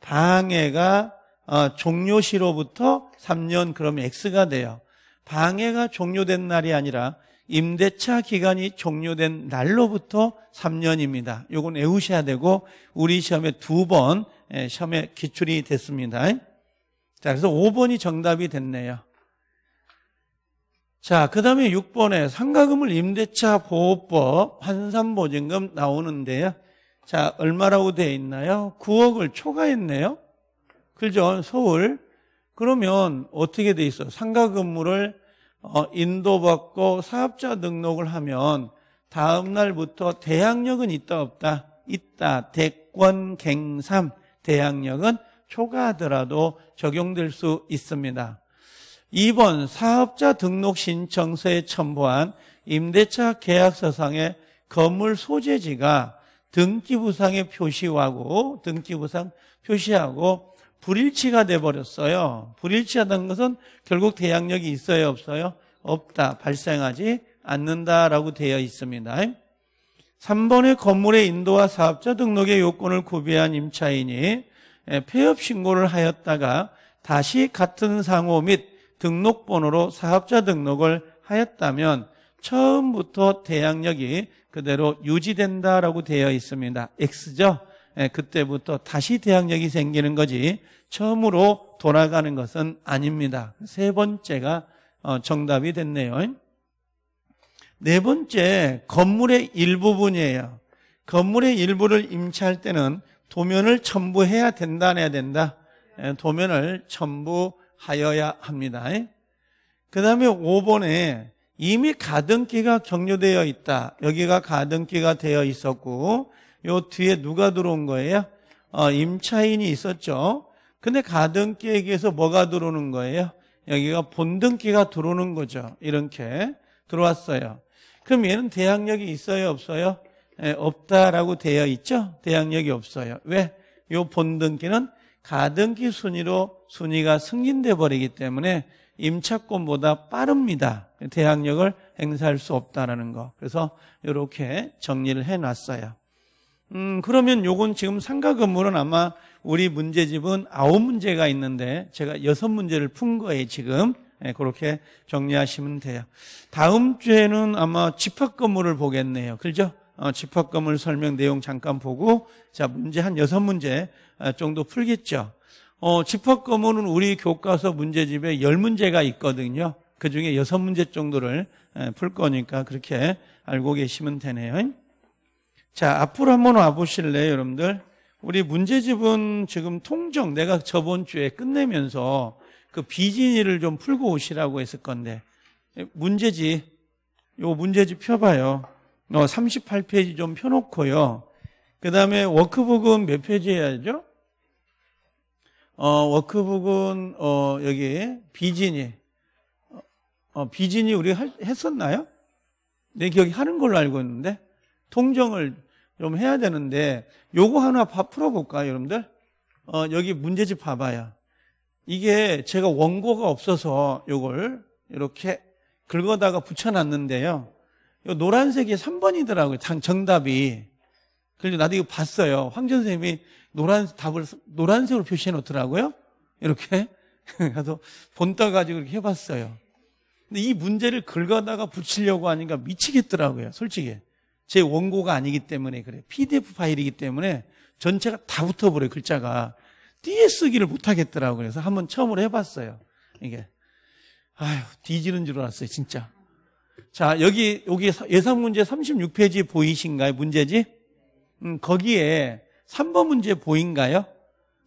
방해가 어, 종료시로부터 3년 그러면 X가 돼요. 방해가 종료된 날이 아니라 임대차 기간이 종료된 날로부터 3년입니다. 요건 외우셔야 되고 우리 시험에 두번 예, 시험에 기출이 됐습니다. 자, 그래서 5번이 정답이 됐네요. 자, 그 다음에 6번에 상가금을 임대차 보호법 환산보증금 나오는데요. 자, 얼마라고 되어 있나요? 9억을 초과했네요. 그죠? 서울. 그러면 어떻게 돼 있어? 상가 건물을 어, 인도받고 사업자 등록을 하면 다음 날부터 대항력은 있다 없다. 있다. 대권 갱삼 대항력은 초과하더라도 적용될 수 있습니다. 2번 사업자 등록 신청서에 첨부한 임대차 계약서상의 건물 소재지가 등기부상의 표시하고 등기부상 표시하고 불일치가 돼 버렸어요. 불일치하다는 것은 결국 대항력이 있어요, 없어요? 없다. 발생하지 않는다라고 되어 있습니다. 3번의 건물의 인도와 사업자 등록의 요건을 구비한 임차인이 예, 폐업 신고를 하였다가 다시 같은 상호 및 등록번호로 사업자 등록을 하였다면 처음부터 대항력이 그대로 유지된다라고 되어 있습니다. X죠? 예, 그때부터 다시 대항력이 생기는 거지 처음으로 돌아가는 것은 아닙니다. 세 번째가 어, 정답이 됐네요. 네 번째 건물의 일부분이에요. 건물의 일부를 임차할 때는 도면을 첨부해야 된다 해야 된다. 예, 도면을 첨부하여야 합니다. 그 다음에 5번에 이미 가등기가 격려되어 있다. 여기가 가등기가 되어 있었고 요 뒤에 누가 들어온 거예요? 어, 임차인이 있었죠. 근데 가등기에게서 뭐가 들어오는 거예요? 여기가 본등기가 들어오는 거죠. 이렇게 들어왔어요. 그럼 얘는 대항력이 있어요, 없어요? 에, 없다라고 되어 있죠. 대항력이 없어요. 왜? 요 본등기는 가등기 순위로 순위가 승진돼 버리기 때문에 임차권보다 빠릅니다. 대항력을 행사할 수 없다라는 거. 그래서 이렇게 정리를 해놨어요. 음, 그러면 요건 지금 상가 건물은 아마 우리 문제집은 아홉 문제가 있는데 제가 여섯 문제를 푼 거예요, 지금. 네, 그렇게 정리하시면 돼요. 다음 주에는 아마 집합 건물을 보겠네요. 그죠? 어, 집합 건물 설명 내용 잠깐 보고 자, 문제 한 여섯 문제 아, 정도 풀겠죠. 어, 집합과목은 우리 교과서 문제집에 열문제가 있거든요. 그 중에 여섯 문제 정도를 풀 거니까 그렇게 알고 계시면 되네요. 자, 앞으로 한번 와보실래요, 여러분들? 우리 문제집은 지금 통정, 내가 저번 주에 끝내면서 그 비진이를 좀 풀고 오시라고 했을 건데, 문제집, 요 문제집 펴봐요. 어, 38페이지 좀 펴놓고요. 그 다음에 워크북은 몇 페이지 해야죠? 어, 워크북은 어, 여기 비진이 어, 비진이 우리 할, 했었나요? 내 네, 기억이 하는 걸로 알고 있는데 통정을 좀 해야 되는데 요거 하나 풀어볼까요 여러분들? 어, 여기 문제집 봐봐요 이게 제가 원고가 없어서 요걸 이렇게 긁어다가 붙여놨는데요 요 노란색이 3번이더라고요 정답이 그래서 나도 이거 봤어요. 황 선생님이 노란 답을 노란색으로 표시해 놓더라고요. 이렇게 그래서 본따 가지고 이렇게 해봤어요. 근데 이 문제를 긁어다가 붙이려고 하니까 미치겠더라고요. 솔직히 제 원고가 아니기 때문에 그래. PDF 파일이기 때문에 전체가 다 붙어버려 요 글자가 띠에 쓰기를 못하겠더라고요. 그래서 한번 처음으로 해봤어요. 이게 아휴 뒤지는 줄 알았어요, 진짜. 자 여기 여기 예상 문제 36페이지 보이신가요? 문제지? 음, 거기에 3번 문제 보인가요?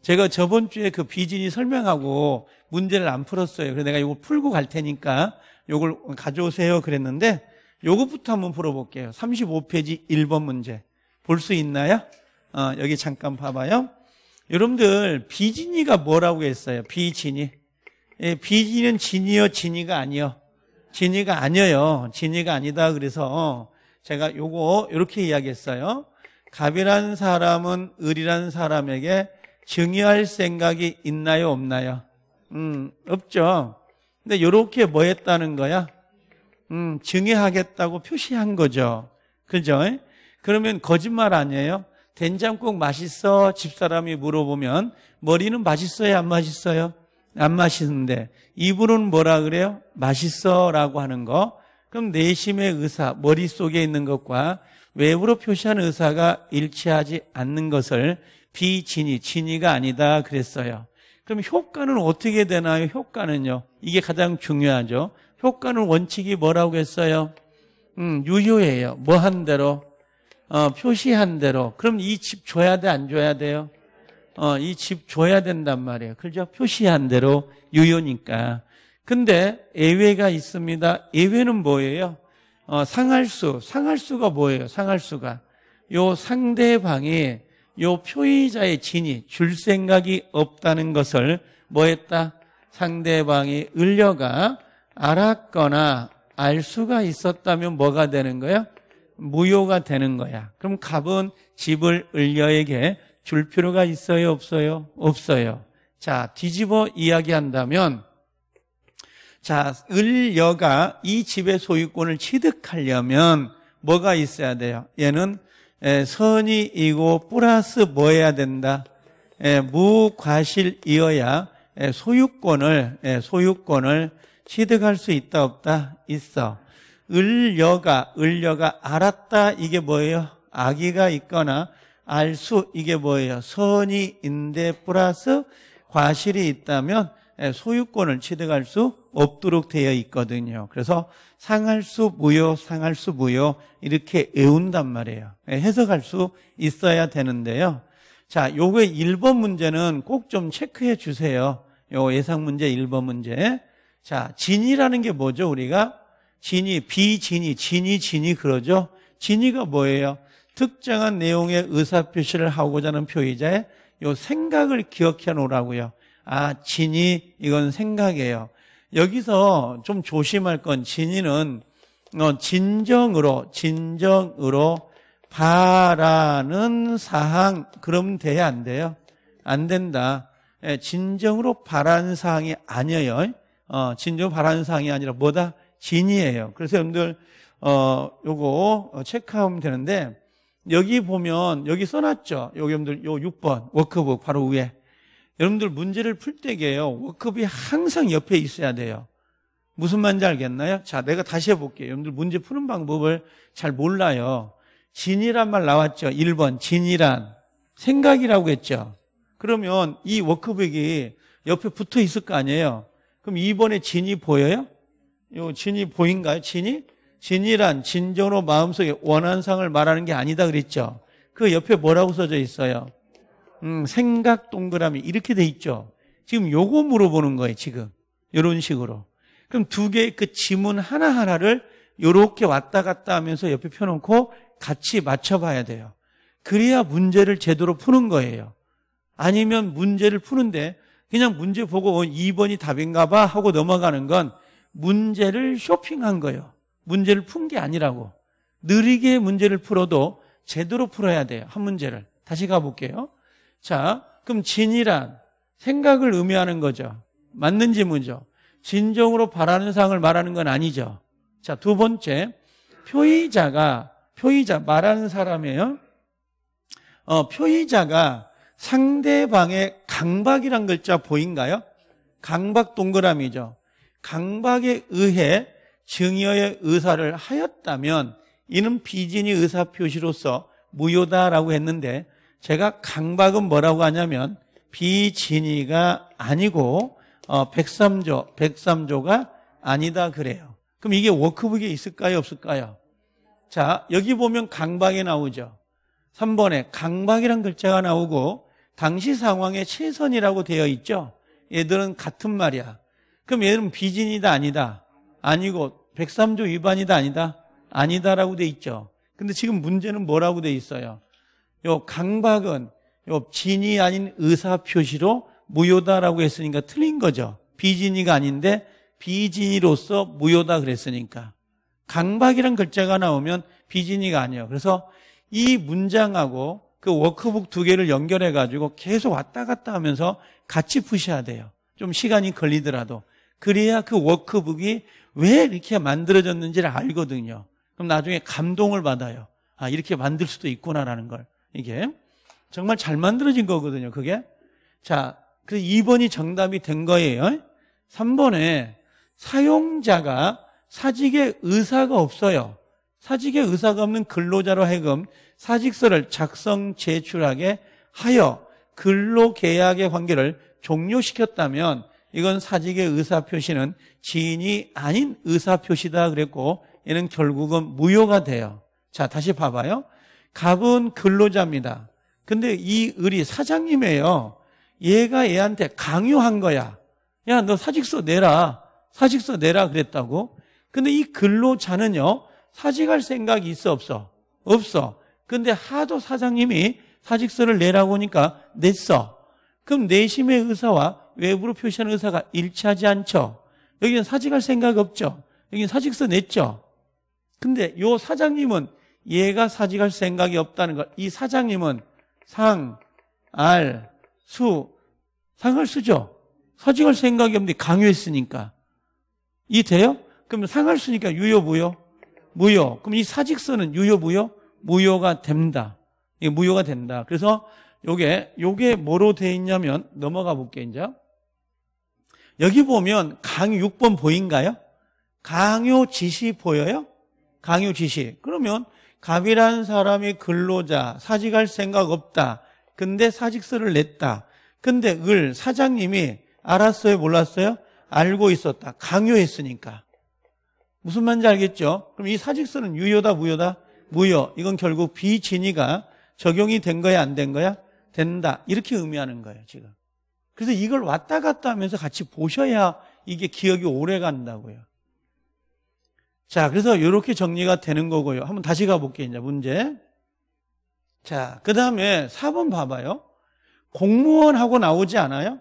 제가 저번 주에 그 비진이 설명하고 문제를 안 풀었어요. 그래서 내가 이거 풀고 갈 테니까 이걸 가져오세요. 그랬는데 이것부터 한번 풀어볼게요. 35페이지 1번 문제. 볼 수 있나요? 어, 여기 잠깐 봐봐요. 여러분들 비진이가 뭐라고 했어요? 비진이. 예, 비진은 진이요, 진이가 아니요. 진이가 아니에요. 진이가 아니다. 그래서 제가 요거 이렇게 이야기했어요. 갑이란 사람은 을이란 사람에게 증여할 생각이 있나요, 없나요? 음, 없죠. 근데 요렇게 뭐 했다는 거야? 음, 증여하겠다고 표시한 거죠. 그죠? 그러면 거짓말 아니에요? 된장국 맛있어? 집사람이 물어보면 머리는 맛있어요? 안 맛있어요? 안 맛있는데 입으로는 뭐라 그래요? 맛있어 라고 하는 거 그럼 내심의 의사, 머릿속에 있는 것과 외부로 표시한 의사가 일치하지 않는 것을 비진위, 진위가 아니다 그랬어요. 그럼 효과는 어떻게 되나요? 효과는요. 이게 가장 중요하죠. 효과는 원칙이 뭐라고 했어요? 음, 유효해요. 뭐 한 대로 어, 표시한 대로. 그럼 이 집 줘야 돼, 안 줘야 돼요? 어, 이 집 줘야 된단 말이에요. 그죠? 표시한 대로 유효니까. 근데 예외가 있습니다. 예외는 뭐예요? 어, 상할수, 상할수가 뭐예요? 상할수가. 요 상대방이 요 표의자의 진이 줄 생각이 없다는 것을 뭐 했다? 상대방이 을려가 알았거나 알 수가 있었다면 뭐가 되는 거야? 무효가 되는 거야. 그럼 갑은 집을 을려에게 줄 필요가 있어요, 없어요? 없어요. 자, 뒤집어 이야기한다면 자, 을여가 이 집의 소유권을 취득하려면 뭐가 있어야 돼요? 얘는 선이이고 플러스 뭐 해야 된다? 무과실이어야 소유권을 소유권을 취득할 수 있다 없다 있어. 을여가 을여가 알았다 이게 뭐예요? 아기가 있거나 알 수 이게 뭐예요? 선이인데 플러스 과실이 있다면 예, 소유권을 취득할 수 없도록 되어 있거든요. 그래서 상할수 무효, 상할수 무효 이렇게 외운단 말이에요. 예, 해석할 수 있어야 되는데요. 자, 요게 1번 문제는 꼭 좀 체크해 주세요. 요 예상 문제 1번 문제. 자, 진이라는 게 뭐죠, 우리가? 진이, 비진이, 진이, 진이 그러죠? 진이가 뭐예요? 특정한 내용의 의사표시를 하고자 하는 표의자의 요 생각을 기억해 놓으라고요. 아, 진이 이건 생각이에요. 여기서 좀 조심할 건 진이는 어, 진정으로 진정으로 바라는 사항 그럼 돼야 안 돼요. 안 된다. 예, 진정으로 바라는 사항이 아니에요. 어, 진정 바라는 사항이 아니라 뭐다? 진이에요. 그래서 여러분들 어, 요거 어, 체크하면 되는데 여기 보면 여기 써놨죠. 여기 여러분들 요 6번 워크북 바로 위에 여러분들 문제를 풀 때게요. 워크업이 항상 옆에 있어야 돼요. 무슨 말인지 알겠나요? 자, 내가 다시 해볼게요. 여러분들 문제 푸는 방법을 잘 몰라요. 진이란 말 나왔죠. 1번. 진이란. 생각이라고 했죠. 그러면 이워크북이 옆에 붙어 있을 거 아니에요. 그럼 2번에 진이 보여요? 요 진이 보인가요? 진이? 진이란 진정으로 마음속에 원한 상을 말하는 게 아니다 그랬죠. 그 옆에 뭐라고 써져 있어요? 음, 생각 동그라미 이렇게 돼 있죠. 지금 요거 물어보는 거예요, 지금. 이런 식으로. 그럼 두 개의 그 지문 하나하나를 요렇게 왔다 갔다 하면서 옆에 펴놓고 같이 맞춰봐야 돼요. 그래야 문제를 제대로 푸는 거예요. 아니면 문제를 푸는데 그냥 문제 보고 2번이 어, 답인가 봐 하고 넘어가는 건 문제를 쇼핑한 거예요. 문제를 푼 게 아니라고. 느리게 문제를 풀어도 제대로 풀어야 돼요. 한 문제를. 다시 가볼게요. 자, 그럼 진이란 생각을 의미하는 거죠. 맞는 지문이죠. 진정으로 바라는 상을 말하는 건 아니죠. 자, 두 번째. 표의자가, 표의자, 말하는 사람이에요. 어, 표의자가 상대방의 강박이란 글자 보인가요? 강박 동그라미죠. 강박에 의해 증여의 의사를 하였다면 이는 비진이 의사표시로서 무효다라고 했는데 제가 강박은 뭐라고 하냐면 비진이가 아니고 어, 103조, 103조가 아니다 그래요. 그럼 이게 워크북에 있을까요? 없을까요? 자, 여기 보면 강박이 나오죠. 3번에 강박이란 글자가 나오고 당시 상황의 최선이라고 되어 있죠. 얘들은 같은 말이야. 그럼 얘는 비진이다 아니다. 아니고 103조 위반이다 아니다. 아니다라고 돼 있죠. 근데 지금 문제는 뭐라고 돼 있어요? 요 강박은 요 진이 아닌 의사 표시로 무효다라고 했으니까 틀린 거죠. 비진이가 아닌데 비진이로서 무효다 그랬으니까 강박이란 글자가 나오면 비진이가 아니에요. 그래서 이 문장하고 그 워크북 두 개를 연결해 가지고 계속 왔다 갔다 하면서 같이 푸셔야 돼요. 좀 시간이 걸리더라도 그래야 그 워크북이 왜 이렇게 만들어졌는지를 알거든요. 그럼 나중에 감동을 받아요. 아, 이렇게 만들 수도 있구나라는 걸. 이게 정말 잘 만들어진 거거든요. 그게 자 그래서 2번이 정답이 된 거예요. 3번에 사용자가 사직의 의사가 없어요. 사직의 의사가 없는 근로자로 하여금 사직서를 작성 제출하게 하여 근로계약의 관계를 종료시켰다면 이건 사직의 의사표시는 지인이 아닌 의사표시다 그랬고 얘는 결국은 무효가 돼요. 자 다시 봐봐요. 갑은 근로자입니다. 근데 이 을이 사장님이에요. 얘가 얘한테 강요한 거야. 야, 너 사직서 내라. 사직서 내라 그랬다고. 근데 이 근로자는요, 사직할 생각이 있어, 없어? 없어. 근데 하도 사장님이 사직서를 내라고 하니까 냈어. 그럼 내심의 의사와 외부로 표시하는 의사가 일치하지 않죠? 여기는 사직할 생각 이 없죠? 여기는 사직서 냈죠? 근데 요 사장님은 얘가 사직할 생각이 없다는 것. 이 사장님은 상, 알, 수, 상을 쓰죠. 사직할 생각이 없는데 강요했으니까. 이 돼요? 그럼 상을 쓰니까 유효부요? 무효. 그럼 이 사직서는 유효부요? 무효가 됩니다. 이게 무효가 된다. 그래서 요게, 요게 뭐로 돼 있냐면, 넘어가 볼게, 이제. 여기 보면 강요 6번 보인가요? 강요 지시 보여요? 강요 지시. 그러면 갑이란 사람이 근로자, 사직할 생각 없다. 근데 사직서를 냈다. 근데 을 사장님이 알았어요, 몰랐어요? 알고 있었다. 강요했으니까. 무슨 말인지 알겠죠? 그럼 이 사직서는 유효다, 무효다? 무효. 이건 결국 비진위가 적용이 된 거야, 안 된 거야? 된다. 이렇게 의미하는 거예요, 지금. 그래서 이걸 왔다 갔다 하면서 같이 보셔야 이게 기억이 오래 간다고요. 자, 그래서 이렇게 정리가 되는 거고요. 한번 다시 가볼게요. 이제 문제. 자, 그 다음에 4번 봐봐요. 공무원하고 나오지 않아요?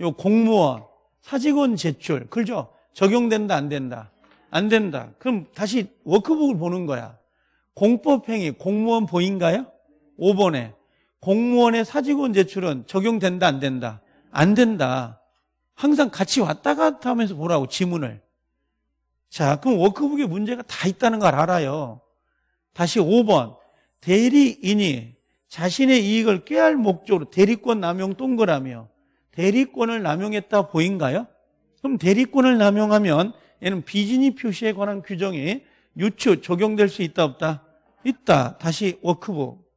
요 공무원, 사직원 제출. 그죠? 적용된다, 안 된다? 안 된다. 그럼 다시 워크북을 보는 거야. 공법행위, 공무원 보인가요? 5번에. 공무원의 사직원 제출은 적용된다, 안 된다? 안 된다. 항상 같이 왔다 갔다 하면서 보라고, 지문을. 자, 그럼 워크북에 문제가 다 있다는 걸 알아요. 다시 5번. 대리인이 자신의 이익을 꾀할 목적으로 대리권 남용 동그라며 대리권을 남용했다 보인가요? 그럼 대리권을 남용하면 얘는 비즈니 표시에 관한 규정이 유추 적용될 수 있다 없다? 있다. 다시 워크북.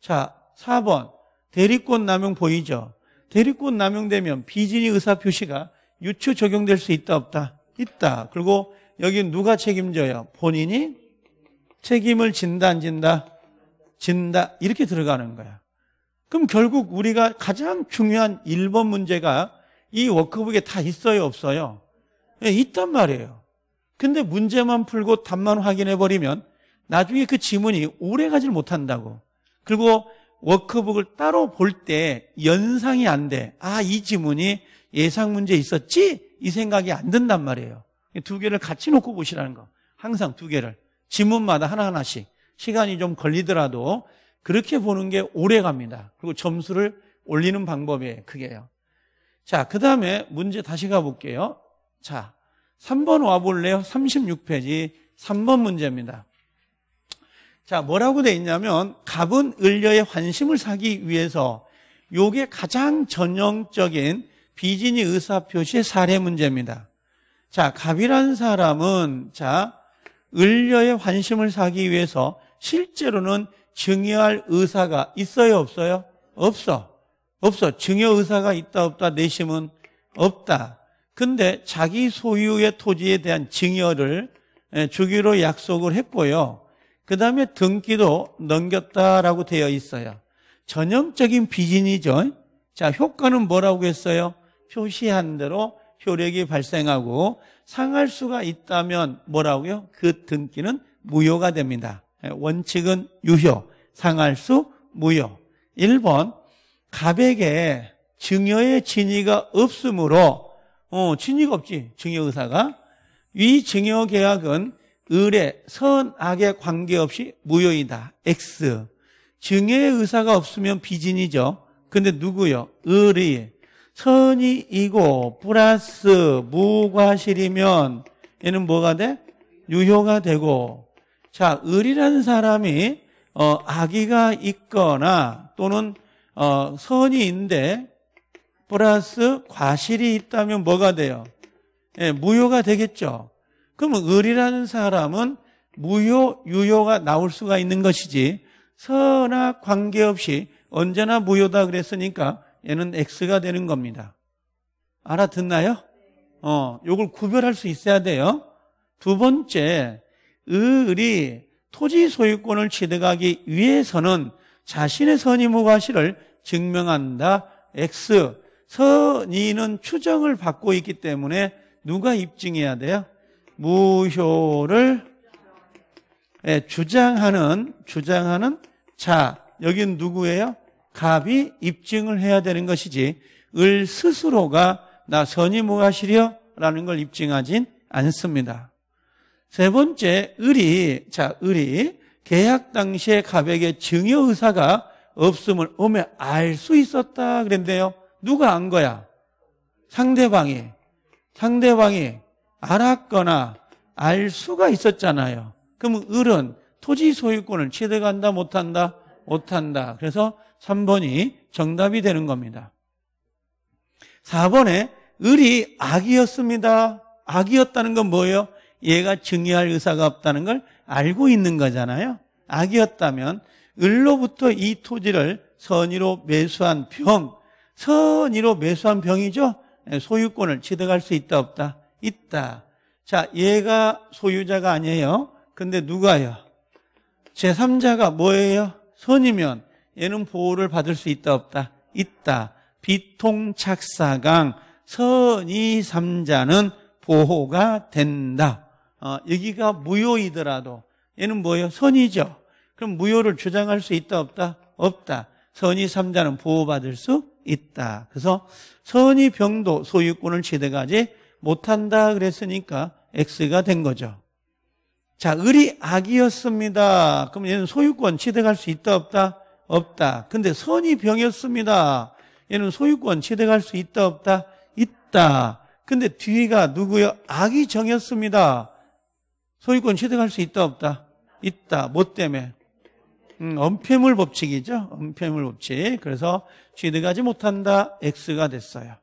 자, 4번. 대리권 남용 보이죠? 대리권 남용되면 비즈니 의사 표시가 유추 적용될 수 있다 없다? 있다. 그리고 여기 누가 책임져요? 본인이 책임을 진다 안 진다? 진다 이렇게 들어가는 거야. 그럼 결국 우리가 가장 중요한 1번 문제가 이 워크북에 다 있어요, 없어요? 예, 있단 말이에요. 근데 문제만 풀고 답만 확인해 버리면 나중에 그 지문이 오래 가질 못한다고. 그리고 워크북을 따로 볼 때 연상이 안 돼. 아, 이 지문이 예상 문제 있었지? 이 생각이 안 든단 말이에요. 두 개를 같이 놓고 보시라는 거. 항상 두 개를. 지문마다 하나하나씩. 시간이 좀 걸리더라도 그렇게 보는 게 오래 갑니다. 그리고 점수를 올리는 방법이에요. 그게요. 자, 그 다음에 문제 다시 가볼게요. 자, 3번 와볼래요? 36페이지 3번 문제입니다. 자, 뭐라고 돼 있냐면 갑은 을녀의 환심을 사기 위해서 요게 가장 전형적인 비즈니 의사표시의 사례 문제입니다. 자, 갑이란 사람은 자, 을녀의 환심을 사기 위해서 실제로는 증여할 의사가 있어요, 없어요? 없어. 없어. 증여 의사가 있다, 없다, 내심은 없다. 근데 자기 소유의 토지에 대한 증여를 예, 주기로 약속을 했고요. 그 다음에 등기도 넘겼다라고 되어 있어요. 전형적인 비진이죠. 자, 효과는 뭐라고 했어요? 표시한 대로 효력이 발생하고 상할 수가 있다면 뭐라고요? 그 등기는 무효가 됩니다. 예, 원칙은 유효, 상할 수 무효. 1번 갑에게 증여의 진위가 없으므로 어, 진위가 없지. 증여 의사가 위 증여 계약은 을의 선악에 관계없이 무효이다. X. 증여의 의사가 없으면 비진이죠. 근데 누구요? 을의 선이이고 플러스 무과실이면 얘는 뭐가 돼? 유효가 되고 자 을이라는 사람이 어, 악의가 있거나 또는 어, 선이인데 플러스 과실이 있다면 뭐가 돼요? 예, 무효가 되겠죠. 그러면 을이라는 사람은 무효, 유효가 나올 수가 있는 것이지 선악 관계없이 언제나 무효다 그랬으니까 얘는 X가 되는 겁니다. 알아듣나요? 어, 요걸 구별할 수 있어야 돼요. 두 번째, 을이 토지 소유권을 취득하기 위해서는 자신의 선의무 과실을 증명한다. X. 선의는 추정을 받고 있기 때문에 누가 입증해야 돼요? 무효를 예, 주장하는, 주장하는 자. 여긴 누구예요? 갑이 입증을 해야 되는 것이지 을 스스로가 나 선이 무엇이려 라는 걸 입증하진 않습니다. 세 번째 을이 자 을이 계약 당시에 갑에게 증여 의사가 없음을 오면 알 수 있었다 그랬는요 누가 안 거야? 상대방이 상대방이 알았거나 알 수가 있었잖아요. 그럼 을은 토지 소유권을 취득한다 못한다 못한다. 그래서 3번이 정답이 되는 겁니다. 4번에 을이 악이었습니다. 악이었다는 건 뭐예요? 얘가 증여할 의사가 없다는 걸 알고 있는 거잖아요. 악이었다면 을로부터 이 토지를 선의로 매수한 병, 선의로 매수한 병이죠. 예, 소유권을 취득할 수 있다 없다? 있다. 자, 얘가 소유자가 아니에요. 근데 누가요? 제3자가 뭐예요? 선이면 얘는 보호를 받을 수 있다 없다 있다 비통착사강 선이 삼자는 보호가 된다 어, 여기가 무효이더라도 얘는 뭐예요? 선이죠 그럼 무효를 주장할 수 있다 없다? 없다 선이 삼자는 보호받을 수 있다 그래서 선이 병도 소유권을 취득하지 못한다 그랬으니까 X가 된 거죠 자, 을이 악이었습니다. 그럼 얘는 소유권 취득할 수 있다 없다? 없다. 근데 선이 병이었습니다. 얘는 소유권 취득할 수 있다 없다? 있다. 근데 뒤가 누구요? 악이 정이었습니다. 소유권 취득할 수 있다 없다? 있다. 뭐 때문에? 음, 엄폐물 법칙이죠. 엄폐물 법칙. 그래서 취득하지 못한다. X가 됐어요.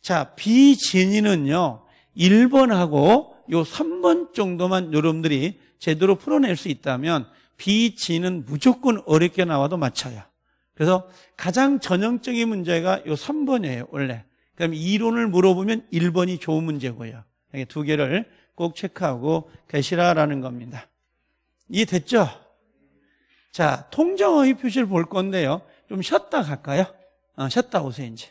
자, 비진이는요. 1번하고 요 3번 정도만 여러분들이 제대로 풀어낼 수 있다면 비지는 무조건 어렵게 나와도 맞춰요. 그래서 가장 전형적인 문제가 요 3번이에요, 원래. 그럼 이론을 물어보면 1번이 좋은 문제고요. 두 개를 꼭 체크하고 계시라라는 겁니다. 이해됐죠? 자, 통정어휘 표시를 볼 건데요. 좀 쉬었다 갈까요? 어, 쉬었다 오세요, 이제.